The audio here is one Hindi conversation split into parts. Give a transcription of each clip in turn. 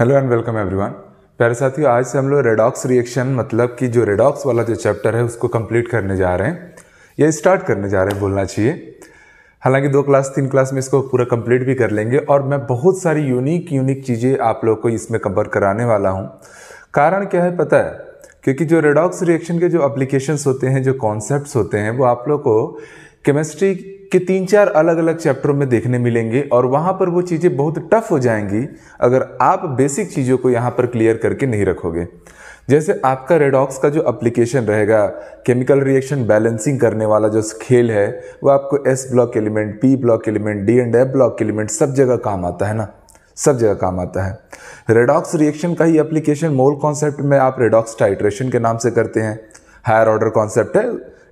हेलो एंड वेलकम एवरीवन प्यारे साथियों आज से हम लोग रेडॉक्स रिएक्शन मतलब कि जो रेडॉक्स वाला जो चैप्टर है उसको कंप्लीट करने जा रहे हैं या स्टार्ट करने जा रहे हैं बोलना चाहिए हालांकि दो क्लास तीन क्लास में इसको पूरा कंप्लीट भी कर लेंगे और मैं बहुत सारी यूनिक यूनिक चीज़ें आप लोग को इसमें कवर कराने वाला हूँ कारण क्या है पता है क्योंकि जो रेडॉक्स रिएक्शन के जो अप्लीकेशन होते हैं जो कॉन्सेप्ट होते हैं वो आप लोग को केमिस्ट्री कि तीन चार अलग अलग चैप्टरों में देखने मिलेंगे और वहाँ पर वो चीज़ें बहुत टफ हो जाएंगी अगर आप बेसिक चीज़ों को यहाँ पर क्लियर करके नहीं रखोगे जैसे आपका रेडॉक्स का जो एप्लीकेशन रहेगा केमिकल रिएक्शन बैलेंसिंग करने वाला जो खेल है वो आपको S block element P block element D and F block element सब जगह काम आता है ना सब जगह काम आता है रेडॉक्स रिएक्शन का ही एप्लीकेशन मोल कॉन्सेप्ट में आप रेडॉक्स टाइट्रेशन के नाम से करते हैं हायर ऑर्डर कॉन्सेप्ट है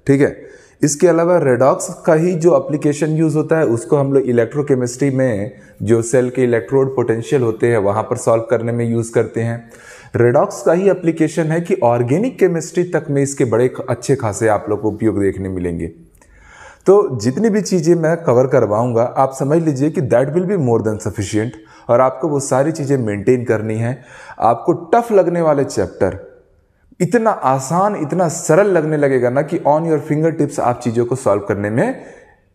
ठीक है इसके अलावा रेडॉक्स का ही जो एप्लीकेशन यूज़ होता है उसको हम लोग इलेक्ट्रोकेमिस्ट्री में जो सेल के इलेक्ट्रोड पोटेंशियल होते हैं वहाँ पर सॉल्व करने में यूज़ करते हैं रेडॉक्स का ही एप्लीकेशन है कि ऑर्गेनिक केमिस्ट्री तक में इसके बड़े अच्छे खासे आप लोग को उपयोग देखने मिलेंगे तो जितनी भी चीज़ें मैं कवर करवाऊंगा आप समझ लीजिए कि that will be more than sufficient और आपको वो सारी चीज़ें मेंटेन करनी है आपको टफ लगने वाले चैप्टर इतना आसान इतना सरल लगने लगेगा ना कि ऑन योर फिंगर टिप्स आप चीज़ों को सॉल्व करने में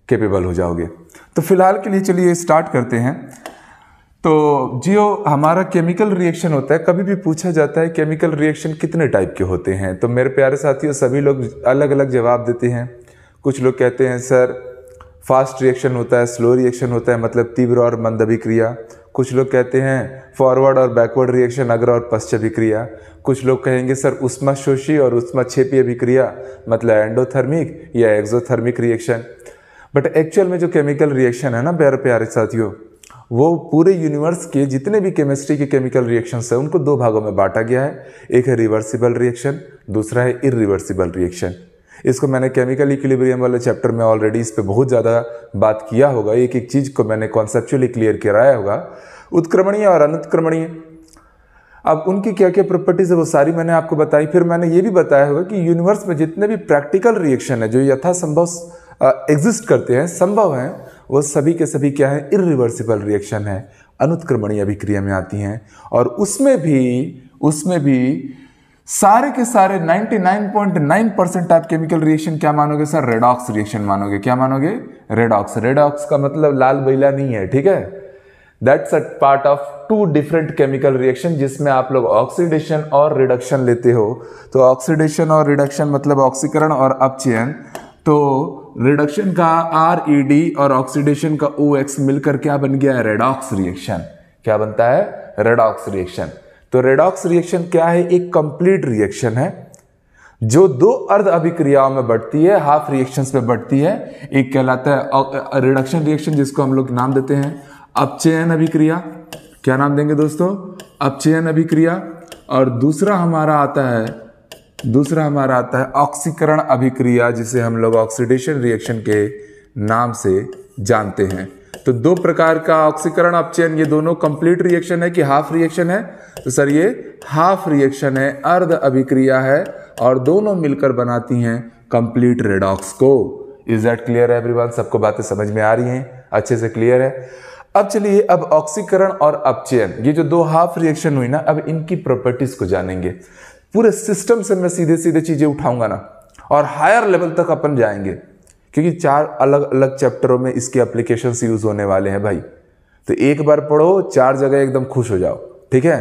कैपेबल हो जाओगे तो फिलहाल के लिए चलिए स्टार्ट करते हैं तो जियो हमारा केमिकल रिएक्शन होता है कभी भी पूछा जाता है केमिकल रिएक्शन कितने टाइप के होते हैं तो मेरे प्यारे साथियों सभी लोग अलग अलग जवाब देते हैं कुछ लोग कहते हैं सर फास्ट रिएक्शन होता है स्लो रिएक्शन होता है मतलब तीव्र और मंद अभिक्रिया कुछ लोग कहते हैं फॉरवर्ड और बैकवर्ड रिएक्शन अग्र और पश्च अभिक्रिया कुछ लोग कहेंगे सर उष्मा शोषी और उष्मा छेपी अभिक्रिया मतलब एंडोथर्मिक या एक्जोथर्मिक रिएक्शन बट एक्चुअल में जो केमिकल रिएक्शन है ना प्यारे प्यारे साथियों वो पूरे यूनिवर्स के जितने भी केमिस्ट्री के केमिकल रिएक्शन है उनको दो भागों में बांटा गया है एक है रिवर्सिबल रिएक्शन दूसरा है इरिवर्सिबल रिएक्शन इसको मैंने केमिकल इक्विलिब्रियम वाले चैप्टर में ऑलरेडी इस पर बहुत ज़्यादा बात किया होगा एक एक चीज़ को मैंने कॉन्सेप्चुअली क्लियर कराया होगा उत्क्रमणीय और अनुत्क्रमणीय अब उनकी क्या क्या प्रॉपर्टीज़ है वो सारी मैंने आपको बताई फिर मैंने ये भी बताया हुआ कि यूनिवर्स में जितने भी प्रैक्टिकल रिएक्शन है जो यथासंभव एग्जिस्ट करते हैं संभव हैं वो सभी के सभी क्या है इरिवर्सिबल रिएक्शन है अनुत्क्रमणीय अभिक्रिया में आती हैं और उसमें भी उसमें भी सारे के सारे 99.9 परसेंट आप केमिकल रिएक्शन क्या मानोगे सर रेडॉक्स रिएक्शन मानोगे क्या मानोगे रेडॉक्स रेडॉक्स का मतलब लाल बैला नहीं है ठीक है that's a part of two different chemical reaction जिसमें आप लोग ऑक्सीडेशन और रिडक्शन लेते हो तो ऑक्सीडेशन और रिडक्शन मतलब ऑक्सीकरण और अपचयन तो रिडक्शन का आर ई डी और ऑक्सीडेशन का ओ एक्स मिलकर क्या बन गया है रेडॉक्स रिएक्शन क्या बनता है रेडॉक्स रिएक्शन तो रेडॉक्स रिएक्शन क्या है एक कंप्लीट रिएक्शन है जो दो अर्ध अभिक्रियाओं में बढ़ती है हाफ रिएक्शंस में बढ़ती है एक कहलाता है रिडक्शन रिएक्शन जिसको हम लोग नाम देते हैं अपचयन अभिक्रिया क्या नाम देंगे दोस्तों अपचयन अभिक्रिया और दूसरा हमारा आता है दूसरा हमारा आता है ऑक्सीकरण अभिक्रिया जिसे हम लोग ऑक्सीडेशन रिएक्शन के नाम से जानते हैं तो दो प्रकार का ऑक्सीकरण अपचयन ये दोनों कंप्लीट रिएक्शन है कि हाफ रिएक्शन है तो सर ये हाफ रिएक्शन है अर्ध अभिक्रिया है और दोनों मिलकर बनाती हैं कंप्लीट रेडॉक्स को इज दैट क्लियर है एवरीवन सबको बातें समझ में आ रही हैं अच्छे से क्लियर है अब चलिए अब ऑक्सीकरण और अपचयन ये जो दो हाफ रिएक्शन हुई ना अब इनकी प्रॉपर्टीज को जानेंगे पूरे सिस्टम से मैं सीधे सीधे चीजें उठाऊंगा ना और हायर लेवल तक अपन जाएंगे क्योंकि चार अलग अलग चैप्टरों में इसके एप्लीकेशन यूज होने वाले हैं भाई तो एक बार पढ़ो चार जगह एकदम खुश हो जाओ ठीक है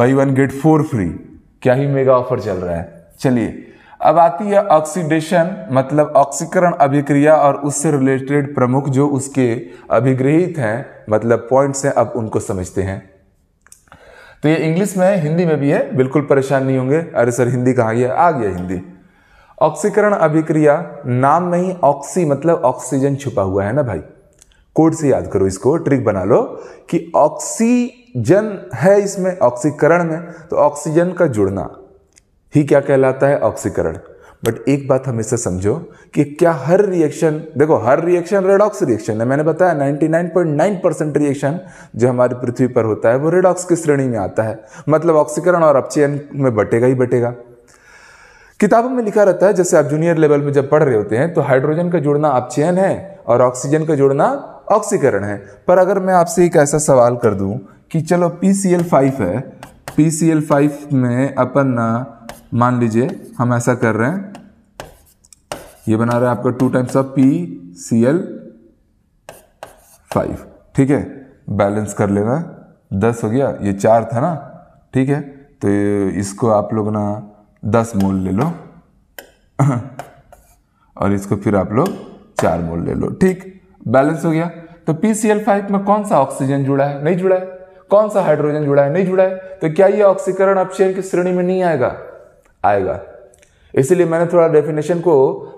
buy one get four free क्या ही मेगा ऑफर चल रहा है चलिए अब आती है ऑक्सीडेशन मतलब ऑक्सीकरण अभिक्रिया और उससे रिलेटेड प्रमुख जो उसके अभिग्रहित हैं मतलब पॉइंट्स हैं अब उनको समझते हैं तो ये इंग्लिश में है हिंदी में भी है बिल्कुल परेशान नहीं होंगे अरे सर हिंदी कहाँ गया आ गया हिंदी ऑक्सीकरण अभिक्रिया नाम में ही ऑक्सी मतलब ऑक्सीजन छुपा हुआ है ना भाई कोड से याद करो इसको ट्रिक बना लो कि ऑक्सीजन है इसमें ऑक्सीकरण में तो ऑक्सीजन का जुड़ना ही क्या कहलाता है ऑक्सीकरण बट एक बात हमेशा समझो कि क्या हर रिएक्शन देखो हर रिएक्शन रेडॉक्स रिएक्शन है मैंने बताया 99.9 परसेंट रिएक्शन जो हमारी पृथ्वी पर होता है वो रेडॉक्स की श्रेणी में आता है मतलब ऑक्सीकरण और अपचयन में बटेगा ही बटेगा किताबों में लिखा रहता है जैसे आप जूनियर लेवल में जब पढ़ रहे होते हैं तो हाइड्रोजन का जुड़ना अपचयन है और ऑक्सीजन का जुड़ना ऑक्सीकरण है पर अगर मैं आपसे एक ऐसा सवाल कर दूं कि चलो पी फाइव है पी सी एल फाइव में अपन मान लीजिए हम ऐसा कर रहे हैं ये बना रहा है आपका two times of P C L five ठीक है बैलेंस कर लेना दस हो गया ये चार था ना ठीक है तो इसको आप लोग ना दस मोल ले लो और इसको फिर आप लोग चार मोल ले लो ठीक बैलेंस हो गया तो पी सी एल फाइव में कौन सा ऑक्सीजन जुड़ा है नहीं जुड़ा है कौन सा हाइड्रोजन जुड़ा है नहीं जुड़ा है तो क्या ये ऑक्सीकरण अपचयन की श्रेणी में नहीं आएगा आएगा इसलिए मैंने थोड़ा डेफिनेशन को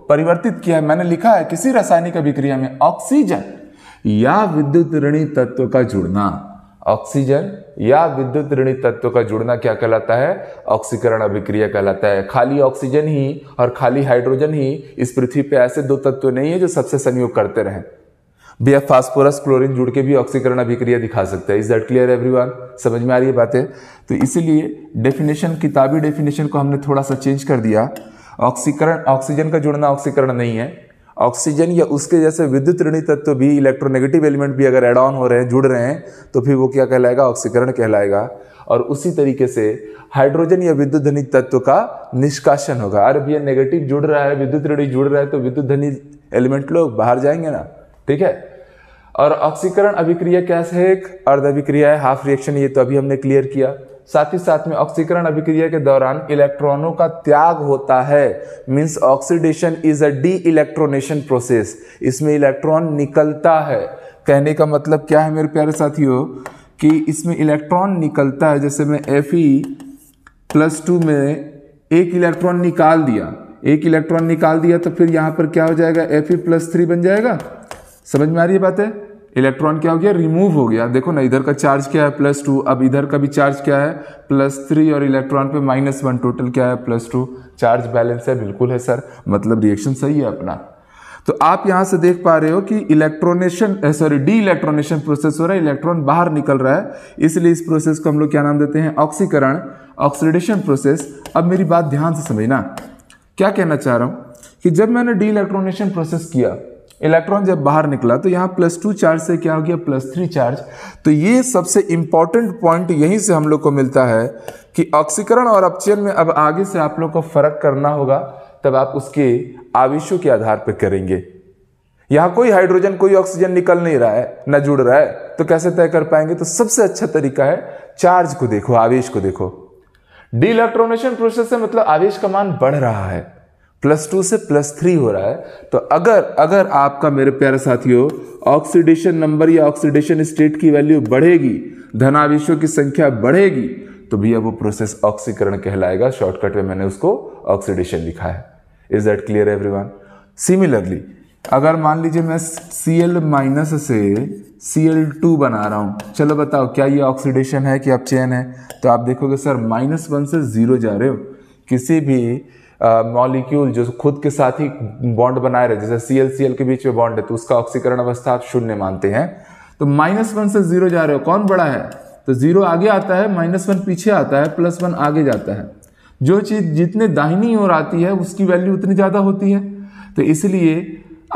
परिवर्तित किया है मैंने लिखा है किसी रासायनिक अभिक्रिया में ऑक्सीजन या विद्युत ऋणी तत्व का जुड़ना ऑक्सीजन या विद्युत ऋणी तत्व का जुड़ना क्या कहलाता है ऑक्सीकरण अभिक्रिया कहलाता है खाली ऑक्सीजन ही और खाली हाइड्रोजन ही इस पृथ्वी पे ऐसे दो तत्व नहीं है जो सबसे संयोग करते रहें बी एफ फास्फोरस क्लोरिन जुड़ के भी ऑक्सीकरण अभिक्रिया दिखा सकता है इज दैट क्लियर वन समझ में आ रही है बातें तो इसीलिए डेफिनेशन किताबी डेफिनेशन को हमने थोड़ा सा चेंज कर दिया ऑक्सीकरण ऑक्सीजन का जुड़ना ऑक्सीकरण नहीं है ऑक्सीजन या उसके जैसे विद्युत ऋणी तत्व भी इलेक्ट्रोनेगेटिव एलिमेंट भी अगर एड ऑन हो रहे हैं जुड़ रहे हैं तो फिर वो क्या कहलाएगा ऑक्सीकरण कहलाएगा और उसी तरीके से हाइड्रोजन या विद्युत धनी तत्व का निष्कासन होगा अरे भैया नेगेटिव जुड़ रहा है विद्युत ऋणी जुड़ रहा है तो विद्युत धनी एलिमेंट लोग बाहर जाएंगे ना ठीक है और ऑक्सीकरण अभिक्रिया कैसे है एक अर्ध अभिक्रिया है हाफ रिएक्शन ये तो अभी हमने क्लियर किया साथ ही साथ में ऑक्सीकरण अभिक्रिया के दौरान इलेक्ट्रॉनों का त्याग होता है means oxidation is a de electronation process इसमें इलेक्ट्रॉन निकलता है कहने का मतलब क्या है मेरे प्यारे साथियों कि इसमें इलेक्ट्रॉन निकलता है जैसे मैं एफ ई प्लस टू में एक इलेक्ट्रॉन निकाल दिया एक इलेक्ट्रॉन निकाल दिया तो फिर यहाँ पर क्या हो जाएगा एफ ई प्लस थ्री बन जाएगा समझ में आ रही है बातें इलेक्ट्रॉन क्या हो गया रिमूव हो गया देखो ना इधर का चार्ज क्या है प्लस टू अब इधर का भी चार्ज क्या है प्लस थ्री और इलेक्ट्रॉन पे माइनस वन टोटल क्या है प्लस टू चार्ज बैलेंस है बिल्कुल है सर मतलब रिएक्शन सही है अपना तो आप यहां से देख पा रहे हो कि electronation sorry de electronation process हो रहा है इलेक्ट्रॉन बाहर निकल रहा है इसलिए इस प्रोसेस को हम लोग क्या नाम देते हैं ऑक्सीकरण ऑक्सीडेशन प्रोसेस अब मेरी बात ध्यान से समझना क्या कहना चाह रहा हूं कि जब मैंने डी इलेक्ट्रोनेशन प्रोसेस किया इलेक्ट्रॉन जब बाहर निकला तो यहाँ प्लस टू चार्ज से क्या हो गया प्लस थ्री चार्ज तो ये सबसे इम्पॉर्टेंट पॉइंट यहीं से हम लोग को मिलता है कि ऑक्सीकरण और अपचयन में अब आगे से आप लोग को फर्क करना होगा तब आप उसके आवेशों के आधार पर करेंगे यहाँ कोई हाइड्रोजन कोई ऑक्सीजन निकल नहीं रहा है न जुड़ रहा है तो कैसे तय कर पाएंगे तो सबसे अच्छा तरीका है चार्ज को देखो आवेश को देखो डी इलेक्ट्रोनेशन प्रोसेस से मतलब आवेश का मान बढ़ रहा है प्लस टू से प्लस थ्री हो रहा है तो अगर अगर आपका मेरे प्यारे साथियों ऑक्सीडेशन नंबर या ऑक्सीडेशन स्टेट की वैल्यू बढ़ेगी धनावेशों की संख्या बढ़ेगी तो भैया वो प्रोसेस ऑक्सीकरण कहलाएगा शॉर्टकट में मैंने उसको ऑक्सीडेशन लिखा है is that clear one similarly अगर मान लीजिए मैं सी एल माइनस से सी एल टू बना रहा हूँ चलो बताओ क्या ये ऑक्सीडेशन है कि अब चैन है तो आप देखोगे सर माइनस वन से ज़ीरो जा रहे हो किसी भी मॉलिक्यूल जो खुद के साथ ही बॉन्ड बनाए रहे जैसे सी एल सी एल के बीच में बॉन्ड है तो उसका ऑक्सीकरण अवस्था आप शून्य मानते हैं तो माइनस वन से जीरो जा रहे हो कौन बड़ा है तो जीरो आगे आता है माइनस वन पीछे आता है प्लस वन आगे जाता है जो चीज़ जितने दाहिनी ओर आती है उसकी वैल्यू उतनी ज़्यादा होती है तो इसलिए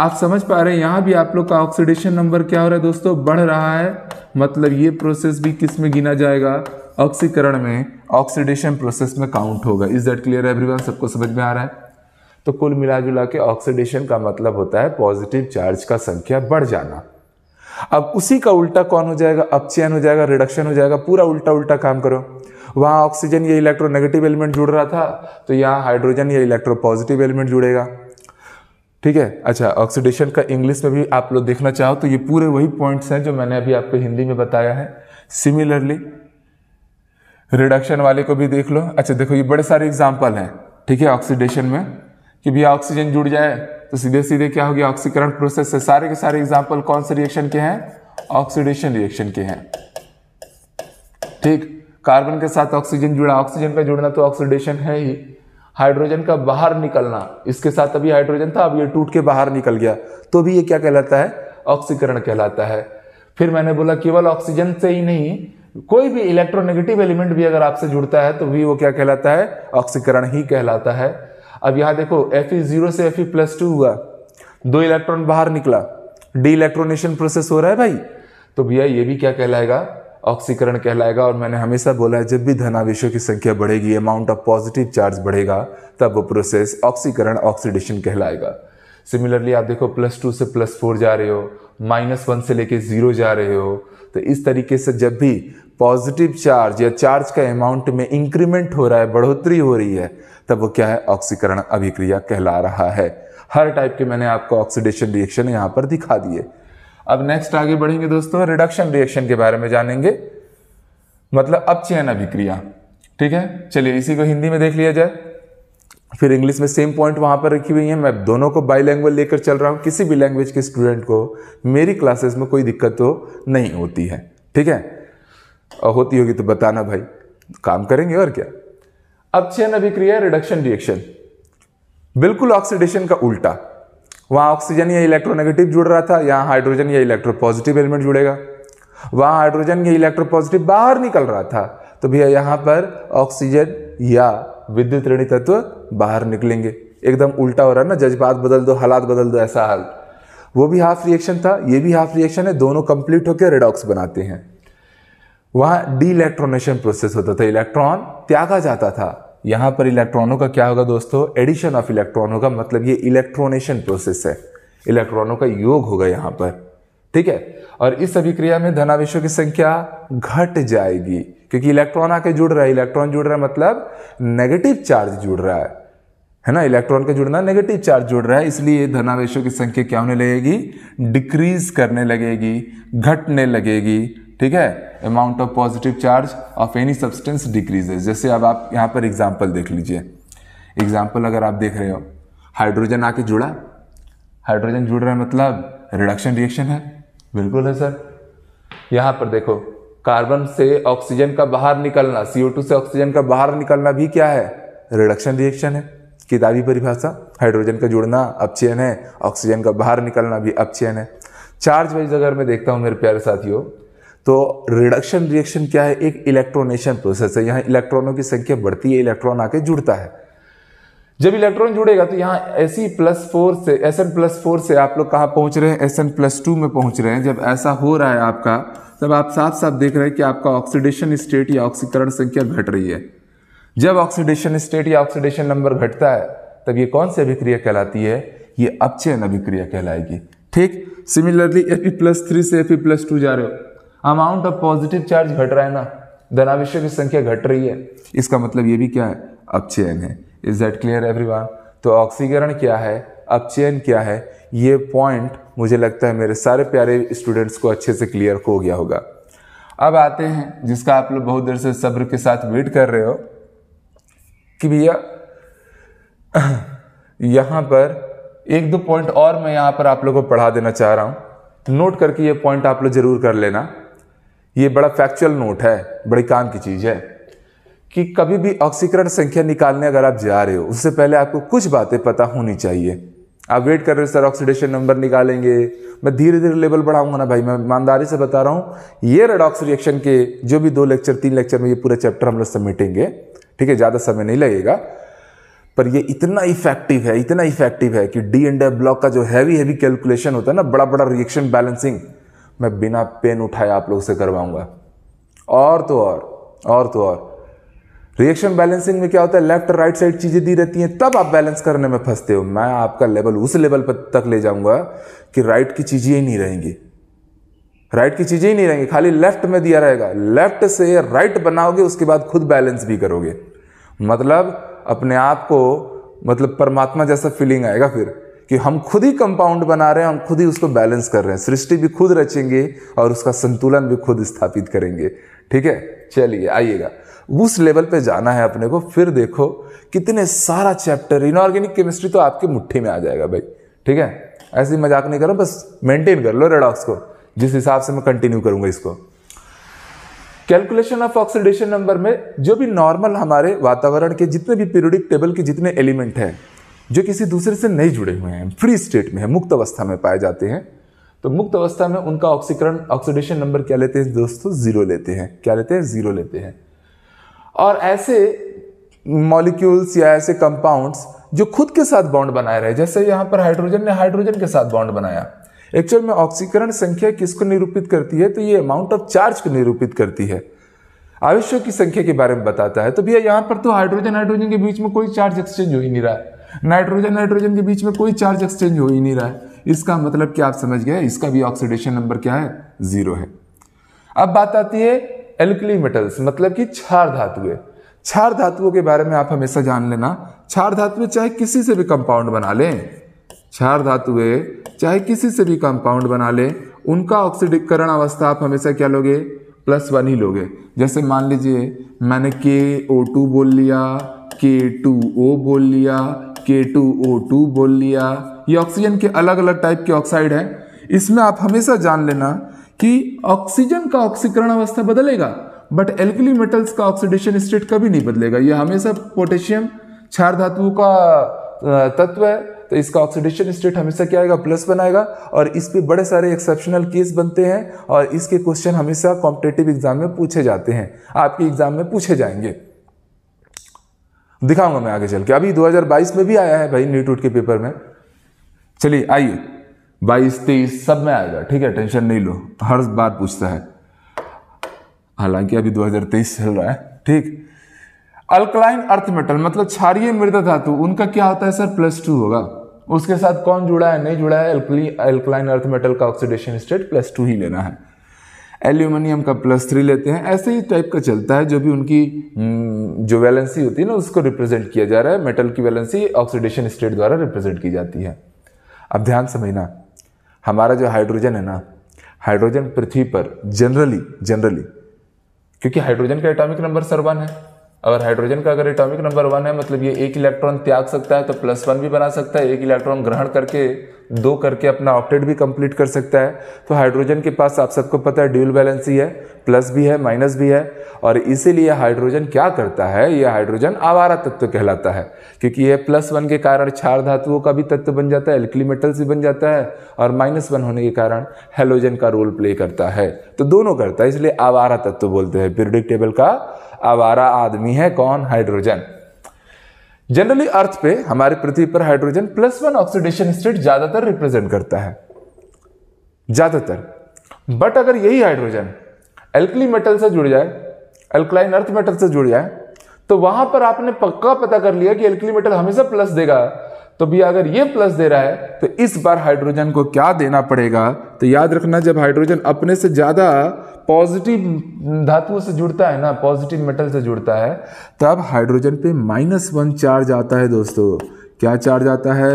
आप समझ पा रहे हैं यहाँ भी आप लोग का ऑक्सीडेशन नंबर क्या हो रहा है दोस्तों बढ़ रहा है मतलब ये प्रोसेस भी किस में गिना जाएगा ऑक्सीकरण में ऑक्सीडेशन प्रोसेस में काउंट होगा इज दैट क्लियर एवरीवन सबको समझ में आ रहा है तो कुल मिला जुला के ऑक्सीडेशन का मतलब होता है पॉजिटिव चार्ज का संख्या बढ़ जाना अब उसी का उल्टा कौन हो जाएगा अपचयन हो जाएगा रिडक्शन हो जाएगा पूरा उल्टा उल्टा काम करो वहाँ ऑक्सीजन या इलेक्ट्रोनेगेटिव एलिमेंट जुड़ रहा था तो यहाँ हाइड्रोजन या इलेक्ट्रो पॉजिटिव एलिमेंट जुड़ेगा ठीक है अच्छा ऑक्सीडेशन का इंग्लिश में भी आप लोग देखना चाहो तो ये पूरे वही पॉइंट्स हैं जो मैंने अभी आपको हिंदी में बताया है सिमिलरली रिडक्शन वाले को भी देख लो अच्छा देखो ये बड़े सारे एग्जाम्पल हैं ठीक है ऑक्सीडेशन में कि भैया ऑक्सीजन जुड़ जाए तो सीधे सीधे क्या होगी ऑक्सीकरण प्रोसेस से सारे के सारे एग्जाम्पल कौन से रिएक्शन के हैं ऑक्सीडेशन रिएक्शन के हैं ठीक कार्बन के साथ ऑक्सीजन जुड़ा ऑक्सीजन का जुड़ना तो ऑक्सीडेशन है ही हाइड्रोजन का बाहर निकलना इसके साथ अभी हाइड्रोजन था अब ये टूट के बाहर निकल गया तो भी ये क्या कहलाता है ऑक्सीकरण कहलाता है फिर मैंने बोला केवल ऑक्सीजन से ही नहीं कोई भी इलेक्ट्रोनेगेटिव एलिमेंट भी अगर आपसे जुड़ता है तो भी वो क्या कहलाता है ऑक्सीकरण ही कहलाता है अब यहां देखो एफ जीरो से एफ प्लस टू हुआ दो इलेक्ट्रॉन बाहर निकला डी इलेक्ट्रोनेशन प्रोसेस हो रहा है भाई तो भैया ये भी क्या कहलाएगा ऑक्सीकरण कहलाएगा और मैंने हमेशा बोला है जब भी धनावेशों की संख्या बढ़ेगी अमाउंट ऑफ पॉजिटिव चार्ज बढ़ेगा तब वो प्रोसेस ऑक्सीकरण ऑक्सीडेशन कहलाएगा सिमिलरली आप देखो प्लस टू से प्लस फोर जा रहे हो माइनस वन से लेके ज़ीरो जा रहे हो तो इस तरीके से जब भी पॉजिटिव चार्ज या चार्ज का अमाउंट में इंक्रीमेंट हो रहा है बढ़ोतरी हो रही है तब वो क्या है ऑक्सीकरण अभिक्रिया कहला रहा है हर टाइप के मैंने आपको ऑक्सीडेशन रिएक्शन यहाँ पर दिखा दिए अब नेक्स्ट आगे बढ़ेंगे दोस्तों रिडक्शन रिएक्शन के बारे में जानेंगे मतलब अपचयन अभिक्रिया ठीक है चलिए इसी को हिंदी में देख लिया जाए फिर इंग्लिश में सेम पॉइंट वहाँ पर रखी हुई है मैं दोनों को बाई लैंग्वेज लेकर चल रहा हूँ किसी भी लैंग्वेज के स्टूडेंट को मेरी क्लासेस में कोई दिक्कत तो नहीं होती है ठीक है और होती होगी तो बताना भाई काम करेंगे और क्या अब चयन अभिक्रिया रिडक्शन रिएक्शन बिल्कुल ऑक्सीडेशन का उल्टा वहाँ ऑक्सीजन या इलेक्ट्रोनेगेटिव जुड़ रहा था यहाँ हाइड्रोजन या इलेक्ट्रोपॉजिटिव एलिमेंट जुड़ेगा वहाँ हाइड्रोजन या इलेक्ट्रोपॉजिटिव बाहर निकल रहा था तो भैया यहाँ पर ऑक्सीजन या विद्युत ऋणी तत्व बाहर निकलेंगे एकदम उल्टा हो रहा है ना जज्बात बदल दो हालात बदल दो ऐसा हाल वो भी हाफ रिएक्शन था ये भी हाफ रिएक्शन है दोनों कंप्लीट होकर रेडॉक्स बनाते हैं वहां डी इलेक्ट्रोनेशन प्रोसेस होता था इलेक्ट्रॉन त्यागा जाता था यहां पर इलेक्ट्रॉनों का क्या होगा दोस्तों एडिशन ऑफ इलेक्ट्रॉनों का मतलब ये इलेक्ट्रोनेशन प्रोसेस है इलेक्ट्रॉनों का योग होगा यहां पर ठीक है और इस अभिक्रिया में धनावेशों की संख्या घट जाएगी क्योंकि इलेक्ट्रॉन आके जुड़ रहा है इलेक्ट्रॉन जुड़ रहा है मतलब नेगेटिव चार्ज जुड़ रहा है है ना इलेक्ट्रॉन का जुड़ना नेगेटिव चार्ज जुड़ रहा है इसलिए धनावेशों की संख्या क्या होने लगेगी डिक्रीज करने लगेगी घटने लगेगी ठीक है amount of positive charge of any substance decreases जैसे अब आप यहां पर एग्जाम्पल देख लीजिए एग्जाम्पल अगर आप देख रहे हो हाइड्रोजन आके जुड़ा हाइड्रोजन जुड़ रहा है मतलब रिडक्शन रिएक्शन है बिल्कुल है सर यहां पर देखो कार्बन से ऑक्सीजन का बाहर निकलना टू से ऑक्सीजन का बाहर निकलना भी क्या है रिडक्शन रिएक्शन है किताबी परिभाषा हाइड्रोजन का जुड़ना अपचयन है ऑक्सीजन का बाहर निकलना भी अपचयन है चार्ज वाइज अगर मैं देखता हूँ मेरे प्यारे साथियों तो रिडक्शन रिएक्शन क्या है एक इलेक्ट्रोनेशन प्रोसेस है यहाँ इलेक्ट्रॉनों की संख्या बढ़ती है इलेक्ट्रॉन आके जुड़ता है जब इलेक्ट्रॉन जुड़ेगा तो यहाँ एस ई प्लस फोर से एस एन प्लस फोर से आप लोग कहाँ पहुँच रहे हैं एस एन प्लस टू में पहुँच रहे हैं जब ऐसा हो रहा है आपका तब आप साफ साफ देख रहे हैं कि आपका ऑक्सीडेशन स्टेट या ऑक्सीकरण संख्या घट रही है जब ऑक्सीडेशन स्टेट या ऑक्सीडेशन नंबर घटता है तब ये कौन सी अभिक्रिया कहलाती है ये अपचयन अभिक्रिया कहलाएगी ठीक similarly F E plus three से एफ ई प्लस टू जा रहे हो अमाउंट ऑफ पॉजिटिव चार्ज घट रहा है ना धनावेशों की संख्या घट रही है इसका मतलब ये भी क्या है अपचयन है इज दैट क्लियर वन तो ऑक्सीकरण क्या है अपचयन क्या है ये पॉइंट मुझे लगता है मेरे सारे प्यारे स्टूडेंट्स को अच्छे से क्लियर हो गया होगा अब आते हैं जिसका आप लोग बहुत देर से सब्र के साथ वेट कर रहे हो कि भैया यहाँ पर एक दो पॉइंट और मैं यहाँ पर आप लोगों को पढ़ा देना चाह रहा हूँ तो नोट करके ये पॉइंट आप लोग जरूर कर लेना ये बड़ा फैक्चुअल नोट है बड़ी काम की चीज़ है कि कभी भी ऑक्सीकरण संख्या निकालने अगर आप जा रहे हो उससे पहले आपको कुछ बातें पता होनी चाहिए आप वेट कर रहे हो सर ऑक्सीडेशन नंबर निकालेंगे मैं धीरे धीरे लेवल बढ़ाऊंगा ना भाई मैं ईमानदारी से बता रहा हूँ ये रेडॉक्स रिएक्शन के जो भी दो लेक्चर तीन लेक्चर में ये पूरा चैप्टर हम लोग समेटेंगे ठीक है ज़्यादा समय नहीं लगेगा पर ये इतना इफेक्टिव है इतना इफेक्टिव है कि डी एंड एफ ब्लॉक का जो हैवी हैवी कैलकुलेशन होता है ना बड़ा बड़ा रिएक्शन बैलेंसिंग मैं बिना पेन उठाए आप लोग से करवाऊंगा और तो और और तो और रिएक्शन बैलेंसिंग में क्या होता है लेफ्ट और राइट साइड चीजें दी रहती हैं तब आप बैलेंस करने में फंसते हो मैं आपका लेवल उस लेवल पर तक ले जाऊंगा कि राइट की चीजें ही नहीं रहेंगी राइट की चीजें ही नहीं रहेंगी खाली लेफ्ट में दिया रहेगा लेफ्ट से राइट बनाओगे उसके बाद खुद बैलेंस भी करोगे मतलब अपने आप को मतलब परमात्मा जैसा फीलिंग आएगा फिर कि हम खुद ही कंपाउंड बना रहे हैं हम खुद ही उसको बैलेंस कर रहे हैं सृष्टि भी खुद रचेंगे और उसका संतुलन भी खुद स्थापित करेंगे ठीक है चलिए आइएगा उस लेवल पे जाना है अपने को फिर देखो कितने सारा चैप्टर इनऑर्गेनिक केमिस्ट्री तो आपके मुट्ठी में आ जाएगा भाई ठीक है ऐसे मजाक नहीं करो बस मेंटेन कर लो रेडॉक्स को जिस हिसाब से मैं कंटिन्यू करूंगा इसको कैलकुलेशन ऑफ ऑक्सीडेशन नंबर में जो भी नॉर्मल हमारे वातावरण के जितने भी पीरियोडिक टेबल के जितने एलिमेंट हैं जो किसी दूसरे से नहीं जुड़े हुए हैं फ्री स्टेट में है मुक्त अवस्था में पाए जाते हैं तो मुक्त अवस्था में उनका ऑक्सीकरण ऑक्सीडेशन नंबर क्या लेते हैं दोस्तों जीरो लेते हैं क्या लेते हैं जीरो लेते हैं और ऐसे मॉलिक्यूल्स या ऐसे कंपाउंड्स जो खुद के साथ बॉन्ड बनाए रहे जैसे यहाँ पर हाइड्रोजन ने हाइड्रोजन के साथ बॉन्ड बनाया एक्चुअल में ऑक्सीकरण संख्या किसको निरूपित करती है तो ये अमाउंट ऑफ चार्ज को निरूपित करती है आवेशों की संख्या के बारे में बताता है तो भैया यहाँ पर तो हाइड्रोजन हाइड्रोजन के बीच में कोई चार्ज एक्सचेंज हो ही नहीं रहा है नाइट्रोजन नाइट्रोजन के बीच में कोई चार्ज एक्सचेंज हो ही नहीं रहा है इसका मतलब क्या आप समझ गए इसका भी ऑक्सीडेशन नंबर क्या है जीरो है अब बात आती है एल्कली मेटल्स मतलब कि क्षार धातुएं क्षार धातुओं के बारे में आप हमेशा जान लेना क्षार धातुएं चाहे किसी से भी कंपाउंड बना लें क्षार धातुएं चाहे किसी से भी कंपाउंड बना लें उनका ऑक्सीडीकरण अवस्था आप हमेशा क्या लोगे प्लस वन ही लोगे जैसे मान लीजिए मैंने के ओ टू बोल लिया के टू ओ बोल लिया के टू ओ टू बोल लिया ये ऑक्सीजन के अलग अलग टाइप के ऑक्साइड है इसमें आप हमेशा जान लेना कि ऑक्सीजन का ऑक्सीकरण अवस्था बदलेगा बट एल्कली मेटल्स का ऑक्सीडेशन स्टेट कभी नहीं बदलेगा यह हमेशा पोटेशियम क्षार धातु का तत्व है तो इसका ऑक्सीडेशन स्टेट हमेशा क्या आएगा प्लस बनाएगा और इस पर बड़े सारे एक्सेप्शनल केस बनते हैं और इसके क्वेश्चन हमेशा कॉम्पिटेटिव एग्जाम में पूछे जाते हैं आपके एग्जाम में पूछे जाएंगे दिखाऊंगा मैं आगे चल के अभी 2022 में भी आया है भाई नीट के पेपर में चलिए आइए बाईस तेईस सब में आएगा ठीक है टेंशन नहीं लो हर बात पूछता है हालांकि अभी 2023 चल रहा है ठीक अल्कलाइन अर्थ मेटल मतलब क्षारिय मृद धातु उनका क्या होता है सर प्लस टू होगा उसके साथ कौन जुड़ा है नहीं जुड़ा है अल्कलाइन अर्थ मेटल का ऑक्सीडेशन स्टेट प्लस टू ही लेना है एल्यूमिनियम का प्लस थ्री लेते हैं ऐसे ही टाइप का चलता है जो भी उनकी हम्म, जो वैलेंसी होती है ना उसको रिप्रेजेंट किया जा रहा है मेटल की वैलेंसी ऑक्सीडेशन स्टेट द्वारा रिप्रेजेंट की जाती है अब ध्यान समझना हमारा जो हाइड्रोजन है ना हाइड्रोजन पृथ्वी पर जनरली जनरली क्योंकि हाइड्रोजन का एटॉमिक नंबर सर वन है अगर हाइड्रोजन का अगर एटॉमिक नंबर वन है मतलब ये एक इलेक्ट्रॉन त्याग सकता है तो प्लस वन भी बना सकता है एक इलेक्ट्रॉन ग्रहण करके दो करके अपना ऑप्टेट भी कंप्लीट कर सकता है तो हाइड्रोजन के पास आप सबको पता है ड्यूल बैलेंस ही है प्लस भी है माइनस भी है और इसीलिए हाइड्रोजन क्या करता है ये हाइड्रोजन आवारा तत्व कहलाता है क्योंकि यह प्लस वन के कारण क्षार धातुओं का भी तत्व बन जाता है एल्कली मेटल्स भी बन जाता है और माइनस वन होने के कारण हेलोजन का रोल प्ले करता है तो दोनों करता है इसलिए आवारा तत्व बोलते हैं पीरियडिक टेबल का आवारा आदमी है कौन हाइड्रोजन जनरली अर्थ पे हमारे पृथ्वी पर hydrogen plus one oxidation state ज्यादातर रिप्रेजेंट करता है ज्यादातर बट अगर यही हाइड्रोजन एल्कली मेटल से जुड़ जाए एल्कलाइन अर्थ मेटल से जुड़ जाए तो वहां पर आपने पक्का पता कर लिया कि एल्कली मेटल हमेशा प्लस देगा तो भी अगर ये प्लस दे रहा है तो इस बार हाइड्रोजन को क्या देना पड़ेगा तो याद रखना जब हाइड्रोजन अपने से ज्यादा पॉजिटिव धातुओं से जुड़ता है ना पॉजिटिव मेटल से जुड़ता है तब हाइड्रोजन पे माइनस वन चार्ज आता है दोस्तों क्या चार्ज आता है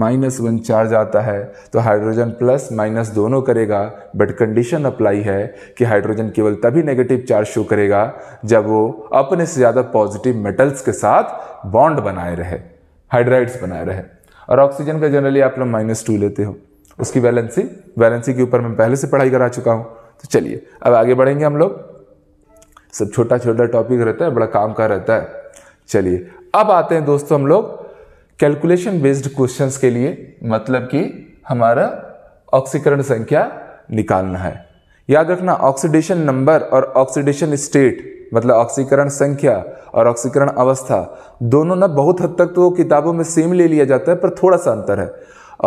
माइनस वन चार्ज आता है तो हाइड्रोजन प्लस माइनस दोनों करेगा बट कंडीशन अप्लाई है कि हाइड्रोजन केवल तभी नेगेटिव चार्ज शो करेगा जब वो अपने से ज़्यादा पॉजिटिव मेटल्स के साथ बॉन्ड बनाए रहे हाइड्राइड्स बनाए रहे और ऑक्सीजन का जनरली आप लोग माइनस टू लेते हो उसकी वैलेंसी वैलेंसी के ऊपर मैं पहले से पढ़ाई करा चुका हूँ तो चलिए अब आगे बढ़ेंगे हम लोग सब छोटा छोटा टॉपिक रहता है बड़ा काम का रहता है चलिए अब आते हैं दोस्तों हम लोग कैलकुलेशन बेस्ड क्वेश्चंस के लिए मतलब कि हमारा ऑक्सीकरण संख्या निकालना है याद रखना ऑक्सीडेशन नंबर और ऑक्सीडेशन स्टेट मतलब ऑक्सीकरण संख्या और ऑक्सीकरण अवस्था दोनों ना बहुत हद तक तो किताबों में सेम ले लिया जाता है पर थोड़ा सा अंतर है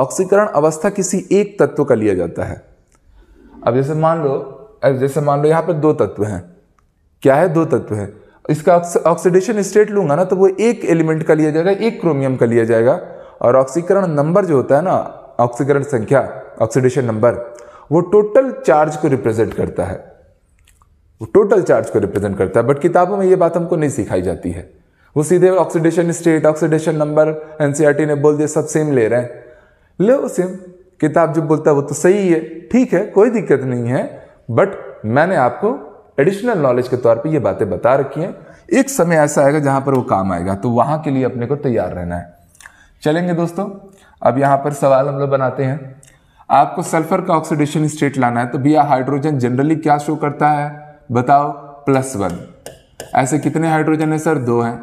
ऑक्सीकरण अवस्था किसी एक तत्व का लिया जाता है अब जैसे मान लो जैसे मान लो यहाँ पर दो तत्व हैं क्या है दो तत्व है इसका ऑक्सीडेशन स्टेट लूंगा ना तो वो एक एलिमेंट का लिया जाएगा एक क्रोमियम का लिया जाएगा और ऑक्सीकरण नंबर जो होता है ना ऑक्सीकरण संख्या ऑक्सीडेशन नंबर वो टोटल चार्ज को रिप्रेजेंट करता है वो टोटल चार्ज को रिप्रेजेंट करता है बट किताबों में ये बात हमको नहीं सिखाई जाती है वो सीधे oxidation state oxidation number NCERT ने बोल दिया सब सेम ले रहे हैं ले वो सेम किताब जो बोलता है वो तो सही है ठीक है कोई दिक्कत नहीं है बट मैंने आपको एडिशनल नॉलेज के तौर पे ये बातें बता रखी हैं एक समय ऐसा आएगा जहां पर वो काम आएगा तो वहां के लिए अपने को तैयार रहना है चलेंगे दोस्तों अब यहां पर सवाल हम लोग बनाते हैं आपको सल्फर का ऑक्सीडेशन स्टेट लाना है तो भैया हाइड्रोजन जनरली क्या शो करता है बताओ प्लस वन ऐसे कितने हाइड्रोजन है सर दो हैं